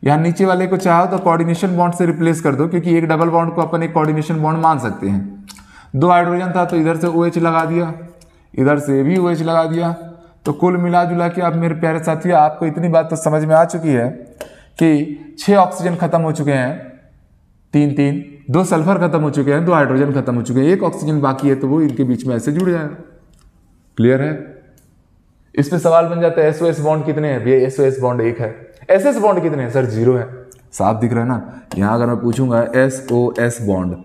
यहाँ नीचे वाले को चाहो तो कोऑर्डिनेशन बॉन्ड से रिप्लेस कर दो क्योंकि एक डबल बॉन्ड को अपन एक कोऑर्डिनेशन बॉन्ड मान सकते हैं दो हाइड्रोजन था तो इधर से ओ OH लगा दिया इधर से भी ओ OH लगा दिया तो कुल मिला जुला के आप मेरे प्यारे साथियों आपको इतनी बात तो समझ में आ चुकी है कि छः ऑक्सीजन खत्म हो चुके हैं तीन तीन दो सल्फर खत्म हो चुके हैं दो हाइड्रोजन खत्म हो चुके हैं एक ऑक्सीजन बाकी है तो वो इनके बीच में ऐसे जुड़ जाएगा क्लियर है इस पे सवाल बन जाता है एसओ एस बॉन्ड कितने हैं भैया एसओ एस बॉन्ड एक है एस एस बॉन्ड कितने हैं सर जीरो है साफ दिख रहा है ना यहाँ अगर मैं पूछूंगा एस ओ एस बॉन्ड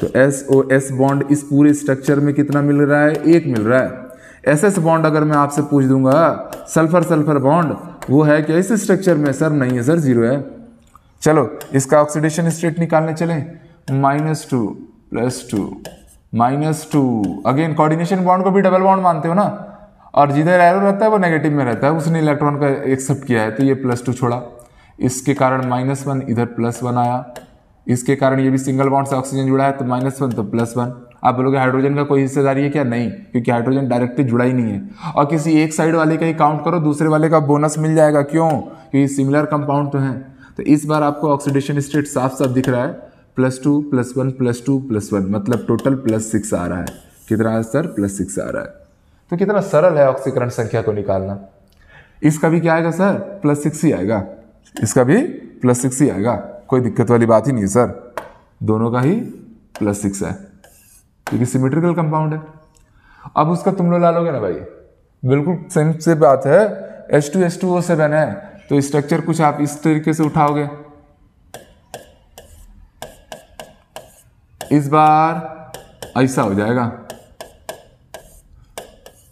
तो एस ओ एस बॉन्ड इस पूरे स्ट्रक्चर में कितना मिल रहा है एक मिल रहा है एस एस बॉन्ड अगर मैं आपसे पूछ दूंगा सल्फर सल्फर बॉन्ड वो है क्या इस स्ट्रक्चर में सर नहीं है सर जीरो है चलो इसका ऑक्सीडेशन स्टेट निकालने चले minus two plus two minus two again coordination bond को भी डबल बॉन्ड मानते हो ना और जिधर एरो रहता है वो नेगेटिव में रहता है उसने इलेक्ट्रॉन का एक्सेप्ट किया है तो ये प्लस टू छोड़ा इसके कारण माइनस वन इधर प्लस वन आया इसके कारण ये भी सिंगल बॉन्ड से ऑक्सीजन जुड़ा है तो माइनस वन तो प्लस वन आप बोलोगे हाइड्रोजन का कोई हिस्सेदारी है क्या नहीं क्योंकि हाइड्रोजन डायरेक्टली जुड़ा ही नहीं है और किसी एक साइड वाले का ही काउंट करो दूसरे वाले का बोनस मिल जाएगा क्यों क्योंकि सिमिलर कंपाउंड तो हैं तो इस बार आपको ऑक्सीडेशन स्टेट साफ साफ दिख रहा है plus two plus one plus two plus one मतलब टोटल प्लस सिक्स आ रहा है कितना सर प्लस सिक्स आ रहा है तो कितना सरल है ऑक्सीकरण संख्या को निकालना इसका भी क्या आएगा सर प्लस सिक्स ही आएगा इसका भी प्लस सिक्स ही आएगा कोई दिक्कत वाली बात ही नहीं है सर दोनों का ही प्लस सिक्स है क्योंकि सिमेट्रिकल कंपाउंड है अब उसका तुम लोग ला लोगे ना भाई बिल्कुल सेम से बात है H two H two O seven है तो स्ट्रक्चर कुछ आप इस तरीके से उठाओगे इस बार ऐसा हो जाएगा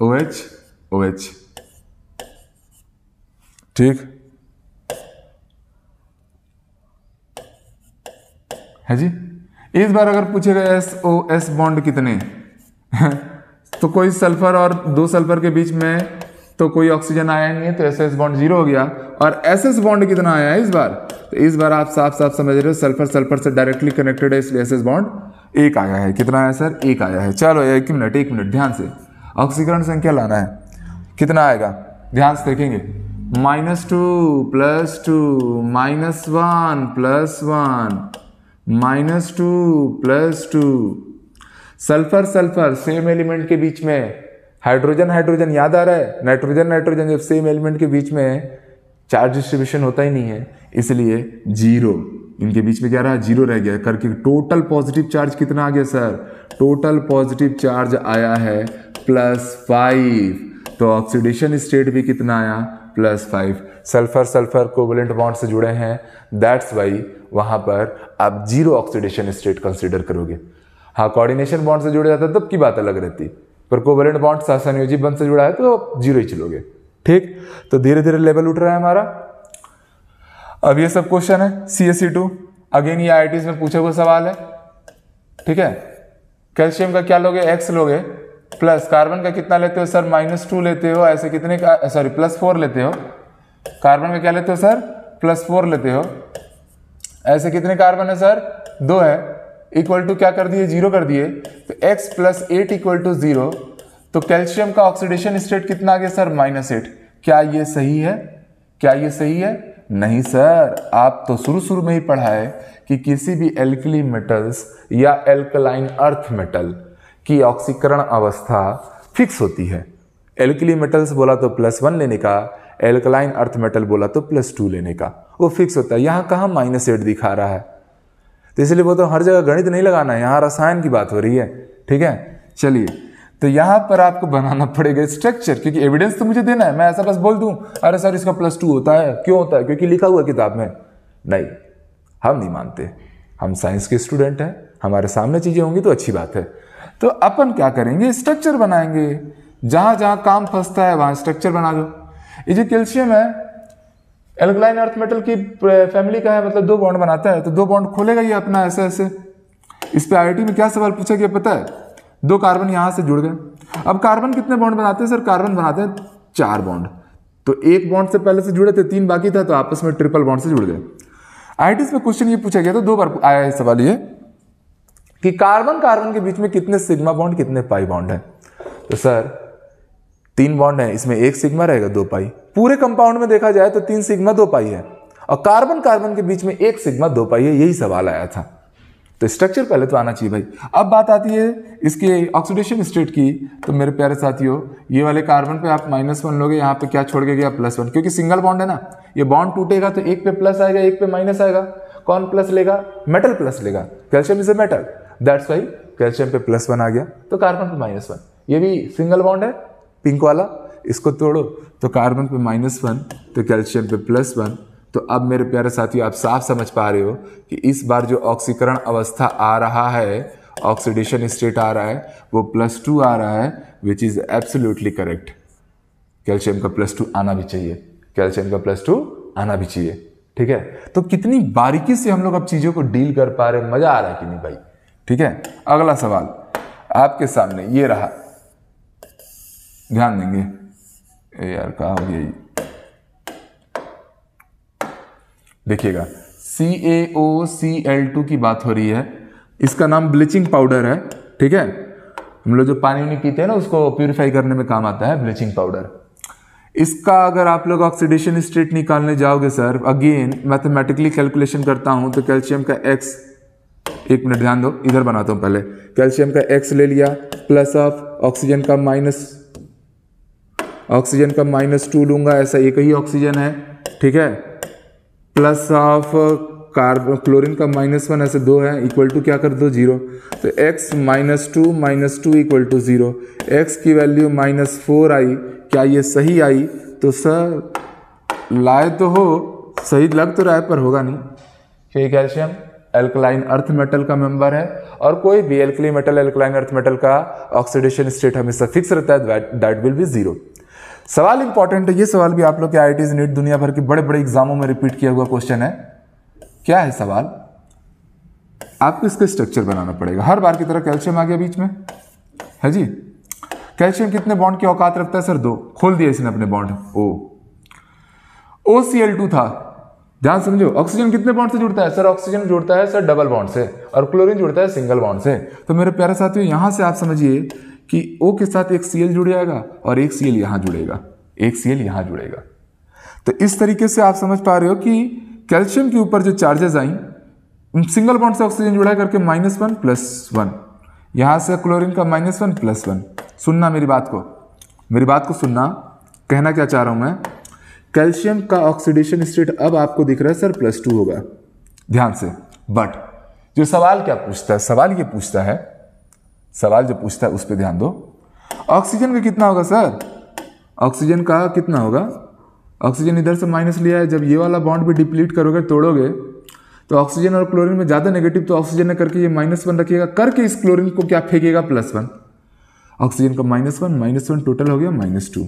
ओ एच ओ एच ठीक है जी इस बार अगर पूछेगा एस ओ एस बॉन्ड कितने तो कोई सल्फर और दो सल्फर के बीच में तो कोई ऑक्सीजन आया नहीं है तो एस एस बॉन्ड जीरो हो गया और एस एस बॉन्ड कितना आया है इस बार तो इस बार आप साफ साफ समझ रहे हो सल्फर सल्फर से डायरेक्टली कनेक्टेड है इसलिए एस एस बॉन्ड एक आया है कितना आया सर एक आया है चलो एक मिनट एक मिनट ध्यान से ऑक्सीकरण संख्या लाना है कितना आएगा ध्यान से देखेंगे minus two plus two minus one plus one minus two plus two sulphur sulphur same element के बीच में हाइड्रोजन हाइड्रोजन याद आ रहा है नाइट्रोजन नाइट्रोजन जब सेम एलिमेंट के बीच में चार्ज डिस्ट्रीब्यूशन होता ही नहीं है इसलिए जीरो इनके बीच में क्या रहा जीरो रह गया करके टोटल पॉजिटिव चार्ज कितना आ गया सर टोटल पॉजिटिव चार्ज आया है प्लस फाइव तो ऑक्सीडेशन स्टेट भी कितना आया plus five sulphur sulphur covalent bond से जुड़े हैं दैट्स वाई वहां पर आप जीरो ऑक्सीडेशन स्टेट कंसिडर करोगे हाँ कोऑर्डिनेशन बॉन्ड से जुड़े जाता तब की बात अलग रहती पर कोवलेंट बॉन्ड सहसंयोजी बंद से जुड़ा है तो आप जीरो ही चलोगे ठीक तो धीरे धीरे लेवल उठ रहा है हमारा अब ये सब क्वेश्चन है C S C two again ये आई में पूछे हुए सवाल है ठीक है कैल्शियम का क्या लोगे एक्स लोगे प्लस कार्बन का कितना लेते हो सर माइनस टू लेते हो ऐसे कितने का सॉरी प्लस फोर लेते हो कार्बन का क्या लेते हो सर प्लस फोर लेते हो ऐसे कितने कार्बन है सर दो है इक्वल टू क्या कर दिए जीरो कर दिए तो x plus eight equal to zero तो कैल्शियम का ऑक्सीडेशन स्टेट कितना आ गया सर माइनस एट क्या ये सही है क्या ये सही है नहीं सर आप तो शुरू शुरू में ही पढ़ाए कि किसी भी एल्कली मेटल्स या एल्कलाइन अर्थ मेटल की ऑक्सीकरण अवस्था फिक्स होती है एल्कली मेटल्स बोला तो प्लस वन लेने का एल्कलाइन अर्थ मेटल बोला तो प्लस टू लेने का वो फिक्स होता है यहाँ कहाँ माइनस एट दिखा रहा है तो इसलिए वो तो हर जगह गणित नहीं लगाना है यहाँ रसायन की बात हो रही है ठीक है चलिए तो यहाँ पर आपको बनाना पड़ेगा स्ट्रक्चर क्योंकि एविडेंस तो मुझे देना है मैं ऐसा बस बोल दूँ अरे सर इसका प्लस टू होता है क्यों होता है क्योंकि लिखा हुआ किताब में नहीं हम नहीं मानते हम साइंस के स्टूडेंट हैं हमारे सामने चीज़ें होंगी तो अच्छी बात है तो अपन क्या करेंगे स्ट्रक्चर बनाएंगे जहां जहां काम फंसता है वहां स्ट्रक्चर बना दो ये जो कैल्शियम है एल्कलाइन अर्थ मेटल की फैमिली का है मतलब दो बॉन्ड बनाता है तो दो बॉन्ड खोलेगा ये अपना ऐसे ऐसे इस पर आई में क्या सवाल पूछा गया पता है दो कार्बन यहां से जुड़ गए अब कार्बन कितने बॉन्ड बनाते हैं सर कार्बन बनाते हैं चार बॉन्ड तो एक बॉन्ड से पहले से जुड़े थे तीन बाकी था तो आपस में ट्रिपल बॉन्ड से जुड़ गए आई में क्वेश्चन ये पूछा गया था दो बार आया है सवाल ये कि कार्बन कार्बन के बीच में कितने सिग्मा बॉन्ड कितने पाई बॉन्ड है तो सर तीन बॉन्ड है इसमें एक सिग्मा रहेगा दो पाई पूरे कंपाउंड में देखा जाए तो तीन सिग्मा दो पाई है और कार्बन कार्बन के बीच में एक सिग्मा दो पाई है यही सवाल आया था तो स्ट्रक्चर पहले तो आना चाहिए भाई अब बात आती है इसके ऑक्सीडेशन स्टेट की तो मेरे प्यारे साथियों ये वाले कार्बन पे आप माइनस वन लोगे यहाँ पे क्या छोड़ के गया प्लस वन क्योंकि सिंगल बॉन्ड है ना ये बॉन्ड टूटेगा तो एक पे प्लस आएगा एक पे माइनस आएगा कौन प्लस लेगा मेटल प्लस लेगा calcium is a metal that's why calcium पे प्लस वन आ गया तो कार्बन पे माइनस वन ये भी सिंगल बॉन्ड है पिंक वाला इसको तोड़ो तो कार्बन पे माइनस वन तो कैल्शियम पे प्लस वन तो अब मेरे प्यारे साथियों आप साफ समझ पा रहे हो कि इस बार जो ऑक्सीकरण अवस्था आ रहा है ऑक्सीडेशन स्टेट आ रहा है वो प्लस टू आ रहा है which is absolutely correct calcium का प्लस टू आना भी चाहिए कैल्शियम का प्लस टू आना भी चाहिए ठीक है तो कितनी बारीकी से हम लोग अब चीज़ों को डील कर पा रहे मज़ा आ रहा है कि नहीं भाई ठीक है अगला सवाल आपके सामने ये रहा ध्यान देंगे यार कहा हो गया देखिएगा सी ए ओ सी एल टू की बात हो रही है इसका नाम ब्लीचिंग पाउडर है ठीक है हम लोग जो पानी उनी पीते हैं ना उसको प्योरीफाई करने में काम आता है ब्लीचिंग पाउडर इसका अगर आप लोग ऑक्सीडेशन स्टेट निकालने जाओगे सर अगेन मैथमेटिकली कैलकुलेशन करता हूं तो कैल्शियम का एक्स एक मिनट ध्यान दो इधर बनाता हूँ पहले कैल्शियम का एक्स ले लिया प्लस ऑफ ऑक्सीजन का माइनस ऑक्सीजन का माइनस टू लूंगा ऐसा एक ही ऑक्सीजन है ठीक है प्लस ऑफ कार्बन क्लोरीन का माइनस वन ऐसे दो है इक्वल टू क्या कर दो जीरो तो x minus two minus two equal to zero x की वैल्यू माइनस फोर आई क्या ये सही आई तो सर लाए तो हो सही लग तो रहा है पर होगा नहीं ठीक कैल्शियम एल्कलाइन अर्थ मेटल का मेंबर है और कोई भी alkali metal alkaline earth metal का ऑक्सीडेशन स्टेट हमेशा फिक्स रहता है दैट विल बी जीरो सवाल इंपॉर्टेंट है ये सवाल भी आप लोग के आई आई नीट दुनिया भर के बड़े बड़े एग्जामों में रिपीट किया हुआ क्वेश्चन है क्या है सवाल आपको इसका स्ट्रक्चर बनाना पड़ेगा हर बार की तरह कैल्शियम आ गया बीच में है जी कैल्शियम कितने बॉन्ड की औकात रखता है सर दो खोल दिया इसने अपने bond O O C L two था ध्यान समझो ऑक्सीजन कितने बॉन्ड से जुड़ता है सर ऑक्सीजन जुड़ता है सर डबल बॉन्ड से और क्लोरीन जुड़ता है सिंगल बॉन्ड से तो मेरे प्यारे साथियों यहां से आप समझिए कि ओ के साथ एक सीएल जुड़ जाएगा और एक सीएल यहां जुड़ेगा एक सीएल यहां जुड़ेगा तो इस तरीके से आप समझ पा रहे हो कि कैल्शियम के ऊपर जो चार्जेस आई सिंगल बॉन्ड से ऑक्सीजन जुड़ा करके माइनस वन प्लस वन यहां से क्लोरीन का माइनस वन प्लस वन सुनना मेरी बात को मेरी बात को सुनना कहना क्या चाह रहा हूं मैं कैल्शियम का ऑक्सीडेशन स्टेट अब आपको दिख रहा है सर प्लस टू होगा ध्यान से बट जो सवाल क्या पूछता है सवाल ये पूछता है सवाल जो पूछता है उस पर ध्यान दो ऑक्सीजन का कितना होगा सर ऑक्सीजन का कितना होगा ऑक्सीजन इधर से माइनस लिया है जब ये वाला बॉन्ड भी डिप्लीट करोगे तोड़ोगे तो ऑक्सीजन और क्लोरीन में ज़्यादा नेगेटिव तो ऑक्सीजन ने करके ये माइनस वन रखिएगा करके इस क्लोरीन को क्या फेंकेगा प्लस वन ऑक्सीजन का minus one minus one total हो गया माइनस टू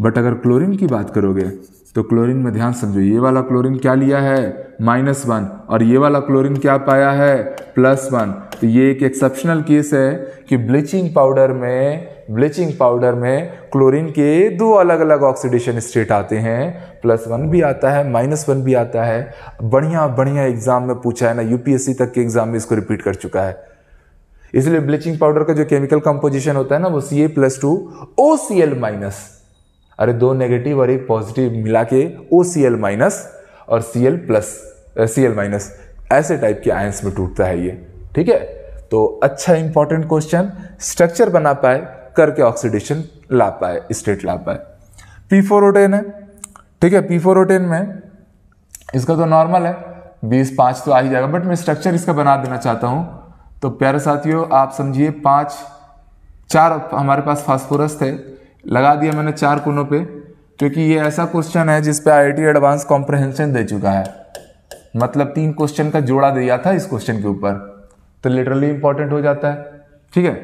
बट अगर क्लोरीन की बात करोगे तो क्लोरीन में ध्यान समझो ये वाला क्लोरीन क्या लिया है माइनस वन और ये वाला क्लोरीन क्या पाया है प्लस वन तो ये एक एक्सेप्शनल केस है कि ब्लीचिंग पाउडर में ब्लीचिंग पाउडर में क्लोरीन के दो अलग अलग ऑक्सीडेशन स्टेट आते हैं प्लस वन भी आता है माइनस वन भी आता है बढ़िया बढ़िया एग्जाम में पूछा है ना यूपीएससी तक के एग्जाम में इसको रिपीट कर चुका है इसलिए ब्लीचिंग पाउडर का जो केमिकल कंपोजिशन होता है ना वो C A plus two O C L minus अरे दो नेगेटिव और एक पॉजिटिव मिला के ओ सी एल माइनस और C L plus C L minus ऐसे टाइप के आयंस में टूटता है ये ठीक है तो अच्छा इंपॉर्टेंट क्वेश्चन स्ट्रक्चर बना पाए करके ऑक्सीडेशन ला पाए स्टेट ला पाए पी फोर ओटेन है ठीक है पी फोर ओटेन में इसका तो नॉर्मल है बीस पाँच तो आ ही जाएगा बट मैं स्ट्रक्चर इसका बना देना चाहता हूँ तो प्यारे साथियों आप समझिए पाँच चार हमारे पास फास्फोरस थे लगा दिया मैंने चार कोनों पे क्योंकि ये ऐसा क्वेश्चन है I I T advance comprehension दे चुका है मतलब तीन क्वेश्चन का जोड़ा दिया था इस क्वेश्चन के ऊपर तो लिटरली इंपॉर्टेंट हो जाता है ठीक है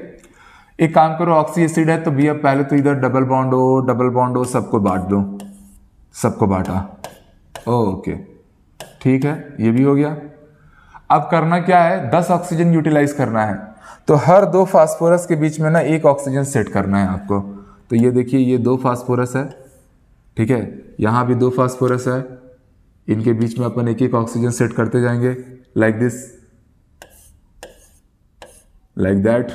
एक काम करो ऑक्सी एसिड है तो भैया पहले तो इधर डबल बॉन्ड हो डबल बॉन्ड हो सबको बांट दो सबको बांटा ओके ठीक है ये भी हो गया अब करना क्या है दस ऑक्सीजन यूटिलाइज करना है तो हर दो फास्फोरस के बीच में ना एक ऑक्सीजन सेट करना है आपको तो ये देखिए ये दो फास्फोरस है ठीक है यहाँ भी दो फास्फोरस है इनके बीच में अपन एक एक ऑक्सीजन सेट करते जाएंगे like this like that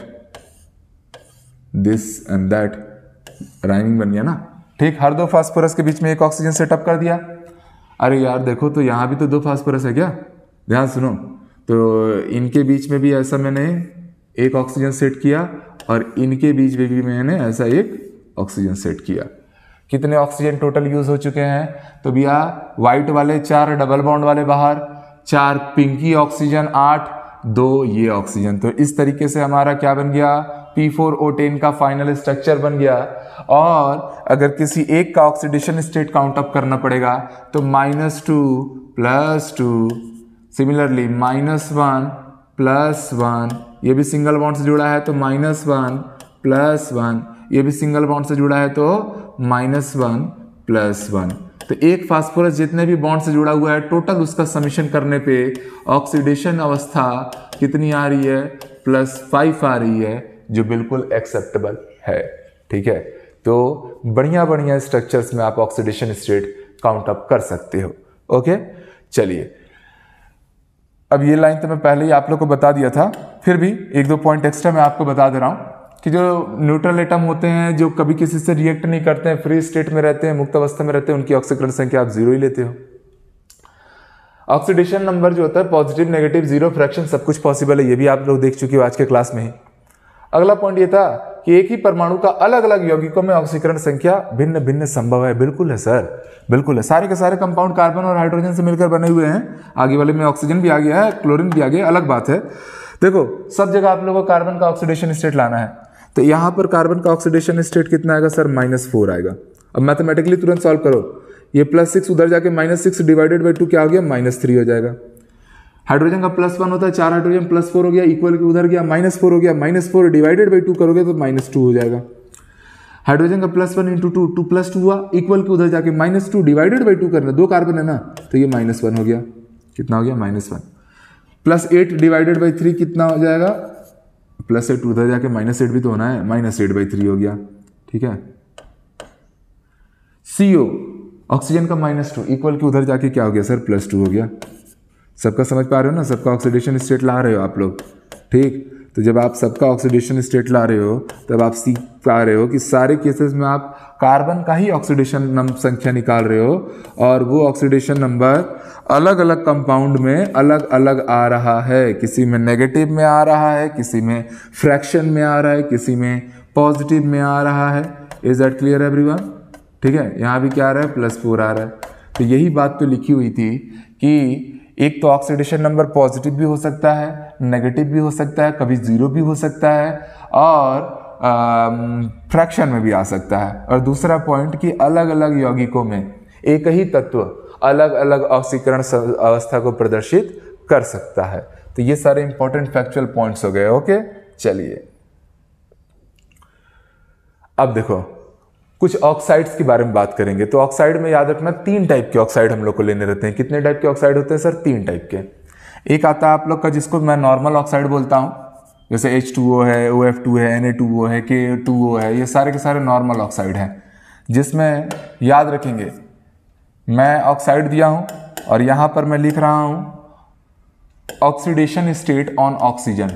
this and that rhyming बन गया ना ठीक हर दो फास्फोरस के बीच में एक ऑक्सीजन सेटअप कर दिया अरे यार देखो तो यहाँ भी तो दो फास्फोरस है क्या ध्यान सुनो तो इनके बीच में भी ऐसा मैंने एक ऑक्सीजन सेट किया और इनके बीच में भी मैंने ऐसा एक ऑक्सीजन सेट किया कितने ऑक्सीजन टोटल यूज हो चुके हैं तो भैया व्हाइट वाले चार डबल बाउंड वाले बाहर चार पिंकी ऑक्सीजन आठ दो ये ऑक्सीजन तो इस तरीके से हमारा क्या बन गया पी फोर ओ टेन का फाइनल स्ट्रक्चर बन गया और अगर किसी एक का ऑक्सीडेशन स्टेट काउंट अप करना पड़ेगा तो minus two plus two similarly minus one plus one ये भी सिंगल बॉन्ड से जुड़ा है तो माइनस वन प्लस वन ये भी सिंगल बॉन्ड से जुड़ा है तो माइनस वन प्लस वन तो एक फास्फोरस जितने भी बॉन्ड से जुड़ा हुआ है टोटल उसका समीशन करने पे ऑक्सीडेशन अवस्था कितनी आ रही है प्लस फाइव आ रही है जो बिल्कुल एक्सेप्टेबल है ठीक है तो बढ़िया बढ़िया स्ट्रक्चर्स में आप ऑक्सीडेशन स्टेट काउंट अप कर सकते हो ओके चलिए अब ये लाइन तो मैं पहले ही आप लोग को बता दिया था फिर भी एक दो पॉइंट एक्स्ट्रा मैं आपको बता दे रहा हूं कि जो न्यूट्रल एटम होते हैं जो कभी किसी से रिएक्ट नहीं करते हैं फ्री स्टेट में रहते हैं मुक्त अवस्था में रहते हैं उनकी ऑक्सीकरण संख्या आप जीरो ही लेते हो ऑक्सीडेशन नंबर जो होता है पॉजिटिव नेगेटिव जीरो फ्रैक्शन सब कुछ पॉसिबल है ये भी आप लोग देख चुके हो आज के क्लास में ही अगला पॉइंट ये था कि एक ही परमाणु का अलग अलग यौगिकों में ऑक्सीकरण संख्या भिन्न भिन्न संभव है बिल्कुल है सर बिल्कुल है सारे के सारे कंपाउंड कार्बन और हाइड्रोजन से मिलकर बने हुए हैं आगे वाले में ऑक्सीजन भी आ गया है क्लोरिन भी आ गया अलग बात है देखो सब जगह आप लोगों को कार्बन का ऑक्सीडेशन स्टेट लाना है तो यहाँ पर कार्बन का ऑक्सीडेशन स्टेट कितना आएगा सर माइनस फोर आएगा अब मैथमेटिकली तुरंत सॉल्व करो ये प्लस सिक्स उधर जाके minus six divided by two क्या हो गया माइनस थ्री हो जाएगा हाइड्रोजन का प्लस वन होता है चार हाइड्रोजन प्लस फोर हो गया इक्वल के उधर गया माइनस फोर हो गया minus four divided by two करोगे तो माइनस टू हो जाएगा हाइड्रोजन का plus one into two two plus two हुआ इक्वल के उधर जाके minus two divided by two करना दो कार्बन है ना तो ये माइनस वन हो गया कितना हो गया minus one plus eight divided by three कितना हो जाएगा प्लस एट उधर जाके माइनस एट भी तो होना है माइनस एट बाई थ्री हो गया ठीक है सी ओ ऑक्सीजन का माइनस टू इक्वल के उधर जाके क्या हो गया सर प्लस टू हो गया सबका समझ पा रहे हो ना सबका ऑक्सीडेशन स्टेट ला रहे हो आप लोग ठीक तो जब आप सबका ऑक्सीडेशन स्टेट ला रहे हो तब आप सीख पा रहे हो कि सारे केसेस में आप कार्बन का ही ऑक्सीडेशन संख्या निकाल रहे हो और वो ऑक्सीडेशन नंबर अलग अलग कंपाउंड में अलग अलग आ रहा है किसी में नेगेटिव में आ रहा है किसी में फ्रैक्शन में आ रहा है किसी में पॉजिटिव में आ रहा है इज दैट क्लियर एवरी ठीक है यहाँ भी क्या आ रहा है प्लस फोर आ रहा है तो यही बात तो लिखी हुई थी कि एक तो ऑक्सीडेशन नंबर पॉजिटिव भी हो सकता है नेगेटिव भी हो सकता है कभी ज़ीरो भी हो सकता है और फ्रैक्शन में भी आ सकता है और दूसरा पॉइंट कि अलग अलग यौगिकों में एक ही तत्व अलग अलग ऑक्सीकरण अवस्था को प्रदर्शित कर सकता है तो ये सारे इंपॉर्टेंट फैक्चुअल पॉइंट्स हो गए ओके चलिए अब देखो कुछ ऑक्साइड्स के बारे में बात करेंगे तो ऑक्साइड में याद रखना तीन टाइप के ऑक्साइड हम लोग को लेने रहते हैं कितने टाइप के ऑक्साइड होते हैं सर तीन टाइप के एक आता है आप लोग का जिसको मैं नॉर्मल ऑक्साइड बोलता हूँ जैसे एच टू ओ है ओ एफ टू है एन ए टू ओ है के टू ओ है ये सारे के सारे नॉर्मल ऑक्साइड हैं जिसमें याद रखेंगे मैं ऑक्साइड दिया हूँ और यहाँ पर मैं लिख रहा हूँ oxidation state on oxygen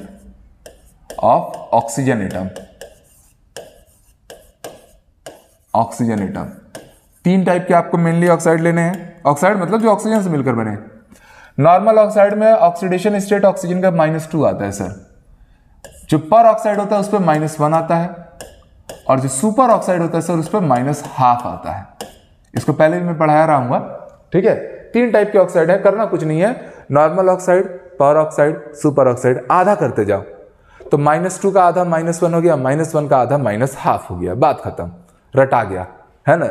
of oxygen atom oxygen atom तीन टाइप के आपको मेनली ऑक्साइड लेने हैं ऑक्साइड मतलब जो ऑक्सीजन से मिलकर बने नॉर्मल ऑक्साइड में ऑक्सीडेशन स्टेट ऑक्सीजन का माइनस टू आता है सर जो पर ऑक्साइड होता है उस पर माइनस वन आता है और जो सुपर ऑक्साइड होता है सर उस पर माइनस हाफ आता है इसको पहले भी मैं पढ़ाया रहा हूँ ठीक है तीन टाइप के ऑक्साइड है करना कुछ नहीं है normal oxide peroxide superoxide आधा करते जाओ तो माइनस टू का आधा माइनस वन हो गया माइनस वन का आधा माइनस हाफ हो गया बात खत्म रटा गया है ना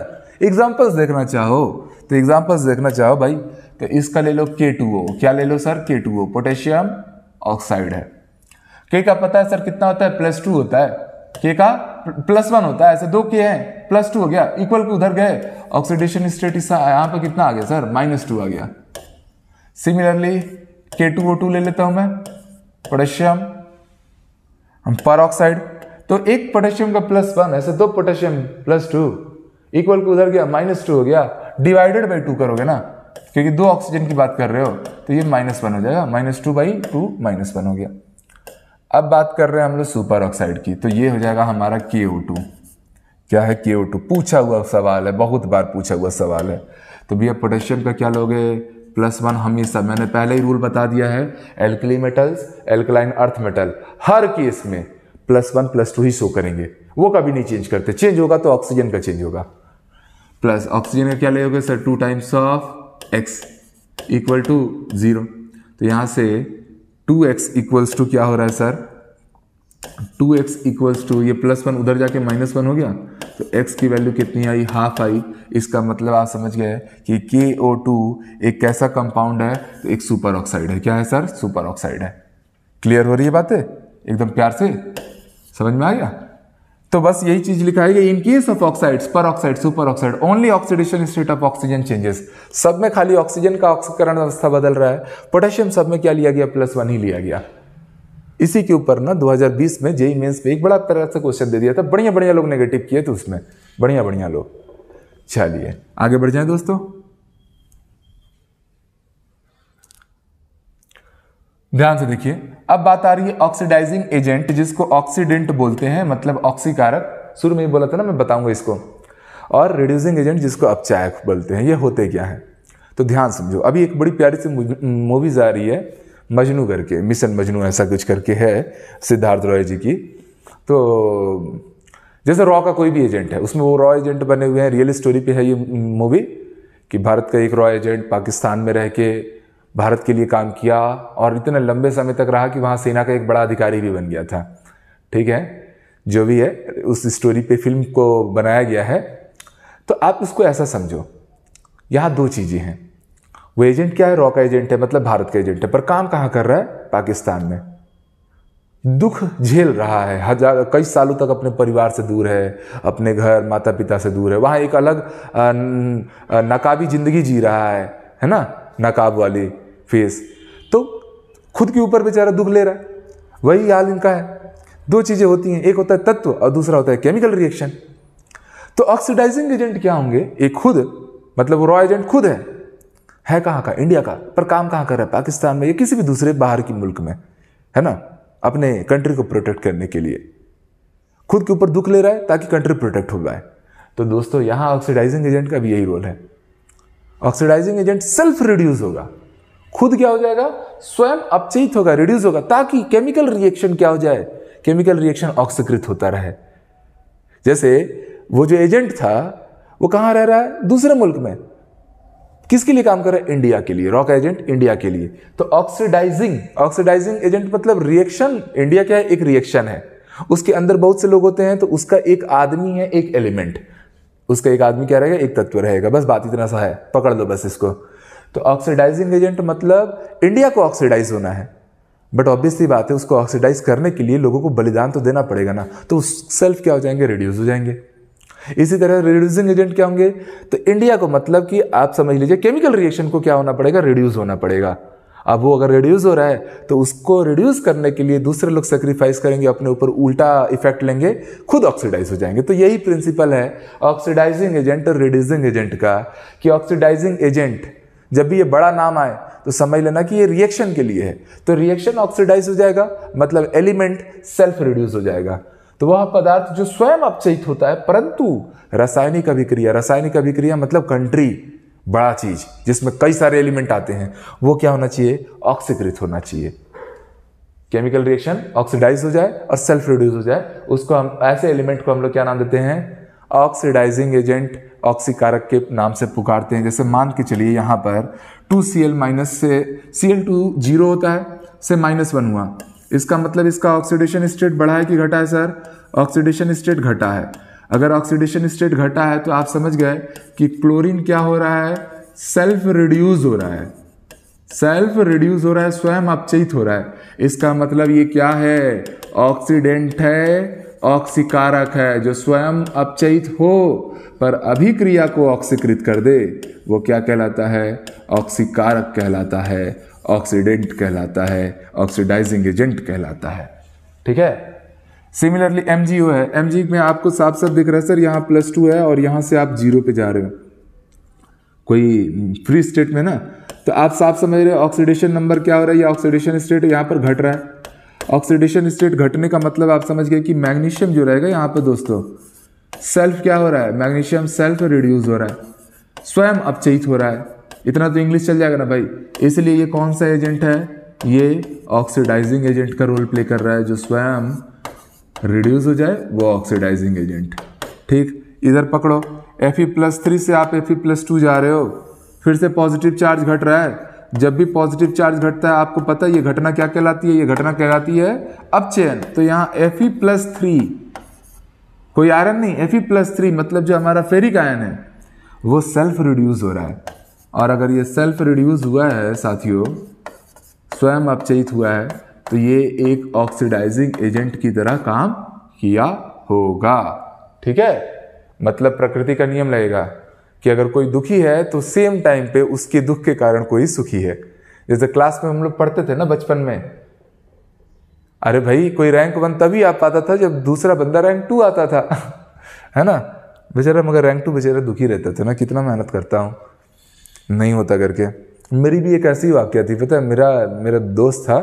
एग्जाम्पल्स देखना चाहो तो एग्जाम्पल्स देखना चाहो भाई तो इसका ले लो के क्या ले लो सर के पोटेशियम ऑक्साइड है के का पता है सर कितना होता है प्लस टू होता है के का प्लस वन होता है ऐसे दो के हैं प्लस टू हो गया इक्वल के उधर गए ऑक्सीडेशन स्टेट यहाँ पर कितना आ गया सर माइनस टू आ गया सिमिलरली के टू ओ टू ले लेता हूँ मैं पोटेशियम पर ऑक्साइड तो एक पोटेशियम का प्लस वन ऐसे दो पोटेशियम प्लस टू इक्वल को उधर गया माइनस टू हो गया डिवाइडेड बाई टू करोगे ना क्योंकि दो ऑक्सीजन की बात कर रहे हो तो ये माइनस वन हो जाएगा minus two by two minus one हो गया अब बात कर रहे हैं हम लोग सुपर ऑक्साइड की तो ये हो जाएगा हमारा के टू क्या है के टू पूछा हुआ सवाल है बहुत बार पूछा हुआ सवाल है तो भैया पोटेशियम का क्या लोगे प्लस वन हमेशा मैंने पहले ही रूल बता दिया है alkali metals alkaline earth metal हर केस में प्लस वन प्लस टू ही शो करेंगे वो कभी नहीं चेंज करते चेंज होगा तो ऑक्सीजन का चेंज होगा प्लस ऑक्सीजन का क्या लगेगा sir two times of x equal to zero तो यहां से टू एक्स इक्वल्स टू क्या हो रहा है sir two x equals to ये प्लस वन उधर जाके माइनस वन हो गया तो x की वैल्यू कितनी आई हाफ आई इसका मतलब आप समझ गए कि के ओ टू एक कैसा कंपाउंड है तो एक सुपर ऑक्साइड है क्या है सर सुपर ऑक्साइड है क्लियर हो रही है बातें एकदम प्यार से समझ में आ गया तो बस यही चीज लिखाई गई in case of oxides peroxide superoxide only oxidation state of oxygen changes सब में खाली ऑक्सीजन का ऑक्सीकरण अवस्था बदल रहा है पोटेशियम सब में क्या लिया गया प्लस वन ही लिया गया इसी के ऊपर ना 2020 में जेई मेन्स e e पे एक बड़ा तरह से क्वेश्चन दे दिया था बढ़िया बढ़िया लोग नेगेटिव किए थे उसमें बढ़िया बढ़िया लोग चलिए आगे बढ़ जाए दोस्तों ध्यान से देखिए अब बात आ रही है ऑक्सीडाइजिंग एजेंट जिसको ऑक्सीडेंट बोलते हैं मतलब ऑक्सीकारक शुरू में ही बोला था ना मैं बताऊंगा इसको और रिड्यूसिंग एजेंट जिसको अपचायक बोलते हैं ये होते क्या है तो ध्यान समझो अभी एक बड़ी प्यारी सी मूवीज आ रही है मजनू करके मिशन मजनू ऐसा कुछ करके है सिद्धार्थ रॉय जी की तो जैसे रॉ का कोई भी एजेंट है उसमें वो रॉ एजेंट बने हुए हैं रियल स्टोरी पे है ये मूवी कि भारत का एक रॉ एजेंट पाकिस्तान में रह के भारत के लिए काम किया और इतने लंबे समय तक रहा कि वहाँ सेना का एक बड़ा अधिकारी भी बन गया था ठीक है जो भी है उस स्टोरी पे फिल्म को बनाया गया है तो आप इसको ऐसा समझो यहाँ दो चीज़ें हैं वो एजेंट क्या है रॉ का एजेंट है मतलब भारत का एजेंट है पर काम कहाँ कर रहा है पाकिस्तान में दुख झेल रहा है हजार कई सालों तक अपने परिवार से दूर है अपने घर माता पिता से दूर है वहाँ एक अलग नकाबी ज़िंदगी जी रहा है है ना नकाब वाली फेस तो खुद के ऊपर बेचारा दुख ले रहा है वही हाल इनका है दो चीज़ें होती हैं एक होता है तत्व और दूसरा होता है केमिकल रिएक्शन तो ऑक्सीडाइजिंग एजेंट क्या होंगे एक खुद मतलब वो रॉ एजेंट खुद है है कहाँ का इंडिया का पर काम कहाँ कर रहा है पाकिस्तान में या किसी भी दूसरे बाहर के मुल्क में है ना अपने कंट्री को प्रोटेक्ट करने के लिए खुद के ऊपर दुख ले रहा है ताकि कंट्री प्रोटेक्ट हो पाए तो दोस्तों यहाँ ऑक्सीडाइजिंग एजेंट का भी यही रोल है ऑक्सीडाइजिंग एजेंट सेल्फ रिड्यूस होगा खुद क्या हो जाएगा स्वयं अपचयित होगा रिड्यूस होगा ताकि केमिकल रिएक्शन क्या हो जाए केमिकल रिएक्शन ऑक्सीकृत होता रहे जैसे वो जो एजेंट था वो कहां रह रहा है दूसरे मुल्क में किसके लिए काम कर रहा है इंडिया के लिए रॉक एजेंट इंडिया के लिए तो ऑक्सीडाइजिंग ऑक्सीडाइजिंग एजेंट मतलब रिएक्शन इंडिया क्या है एक रिएक्शन है उसके अंदर बहुत से लोग होते हैं तो उसका एक आदमी है एक एलिमेंट उसका एक आदमी क्या रहेगा एक तत्व रहेगा बस बात इतना सा है पकड़ लो बस इसको तो ऑक्सीडाइजिंग एजेंट मतलब इंडिया को ऑक्सीडाइज होना है बट ऑब्वियसली बात है उसको ऑक्सीडाइज करने के लिए लोगों को बलिदान तो देना पड़ेगा ना तो सेल्फ क्या हो जाएंगे रिड्यूस हो जाएंगे इसी तरह रिड्यूसिंग एजेंट क्या होंगे तो इंडिया को मतलब कि आप समझ लीजिए केमिकल रिएक्शन को क्या होना पड़ेगा रिड्यूस होना पड़ेगा अब वो अगर रिड्यूस हो रहा है तो उसको रिड्यूस करने के लिए दूसरे लोग सेक्रीफाइस करेंगे अपने ऊपर उल्टा इफेक्ट लेंगे खुद ऑक्सीडाइज हो जाएंगे तो यही प्रिंसिपल है ऑक्सीडाइजिंग एजेंट और रिड्यूसिंग एजेंट का कि ऑक्सीडाइजिंग एजेंट जब भी ये बड़ा नाम आए तो समझ लेना कि ये रिएक्शन के लिए है तो रिएक्शन ऑक्सीडाइज हो जाएगा मतलब एलिमेंट सेल्फ रिड्यूस हो जाएगा तो वह पदार्थ जो स्वयं अपचयित होता है परंतु रासायनिक अभिक्रिया रासायनिक अभिक्रिया मतलब कंट्री बड़ा चीज जिसमें कई सारे एलिमेंट आते हैं वो क्या होना चाहिए ऑक्सीकृत होना चाहिए केमिकल रिएक्शन ऑक्सीडाइज हो जाए और सेल्फ रिड्यूस हो जाए उसको हम ऐसे एलिमेंट को हम लोग क्या नाम देते हैं ऑक्सीडाइजिंग एजेंट ऑक्सीकारक के नाम से पुकारते हैं जैसे मान के चलिए यहाँ पर टू सी एल माइनस से सी एल टू जीरो होता है से माइनस वन हुआ इसका मतलब इसका ऑक्सीडेशन स्टेट बढ़ा है कि घटा है सर ऑक्सीडेशन स्टेट घटा है अगर ऑक्सीडेशन स्टेट घटा है तो आप समझ गए कि क्लोरीन क्या हो रहा है सेल्फ रिड्यूज हो रहा है सेल्फ रिड्यूस हो रहा है स्वयं अपचयित हो रहा है इसका मतलब ये क्या है ऑक्सीडेंट है ऑक्सीकारक है जो स्वयं अपचयित हो पर अभिक्रिया को ऑक्सीकृत कर दे वो क्या कहलाता है ऑक्सीकारक कहलाता है ऑक्सीडेंट कहलाता है ऑक्सीडाइजिंग एजेंट कहलाता है ठीक है सिमिलरली एम है एम में आपको साफ साफ दिख रहा है सर यहाँ प्लस टू है और यहाँ से आप जीरो पे जा रहे हो कोई फ्री स्टेट में ना तो आप साफ समझ रहे हो ऑक्सीडेशन नंबर क्या हो रहा है या ऑक्सीडेशन स्टेट यहाँ पर घट रहा है ऑक्सीडेशन स्टेट घटने का मतलब आप समझ गए कि मैग्नीशियम जो रहेगा यहाँ पे दोस्तों सेल्फ क्या हो रहा है मैग्नीशियम सेल्फ रिड्यूस हो रहा है स्वयं अपचयित हो रहा है इतना तो इंग्लिश चल जाएगा ना भाई इसलिए ये कौन सा एजेंट है ये ऑक्सीडाइजिंग एजेंट का रोल प्ले कर रहा है जो स्वयं रिड्यूस हो जाए वो ऑक्सीडाइजिंग एजेंट ठीक इधर पकड़ो एफ ई प्लस थ्री से आप एफ ई प्लस टू जा रहे हो फिर से पॉजिटिव चार्ज घट रहा है जब भी पॉजिटिव चार्ज घटता है आपको पता है ये घटना क्या कहलाती है ये घटना कहलाती है अपचयन तो यहाँ एफ ई प्लस थ्री कोई आयरन नहीं एफ ई प्लस थ्री मतलब जो हमारा फेरिक आयन है वो सेल्फ रिड्यूस हो रहा है और अगर ये सेल्फ रिड्यूस हुआ है साथियों स्वयं अपचयित हुआ है तो ये एक ऑक्सीडाइजिंग एजेंट की तरह काम किया होगा ठीक है मतलब प्रकृति का नियम लगेगा कि अगर कोई दुखी है तो सेम टाइम पे उसके दुख के कारण कोई सुखी है जैसे क्लास में हम लोग पढ़ते थे ना बचपन में अरे भाई कोई रैंक वन तभी आ पाता था जब दूसरा बंदा रैंक टू आता था है ना बेचारा मगर रैंक टू बेचारा दुखी रहता था ना कितना मेहनत करता हूँ नहीं होता करके मेरी भी एक ऐसी वाक्य थी पता है मेरा मेरा दोस्त था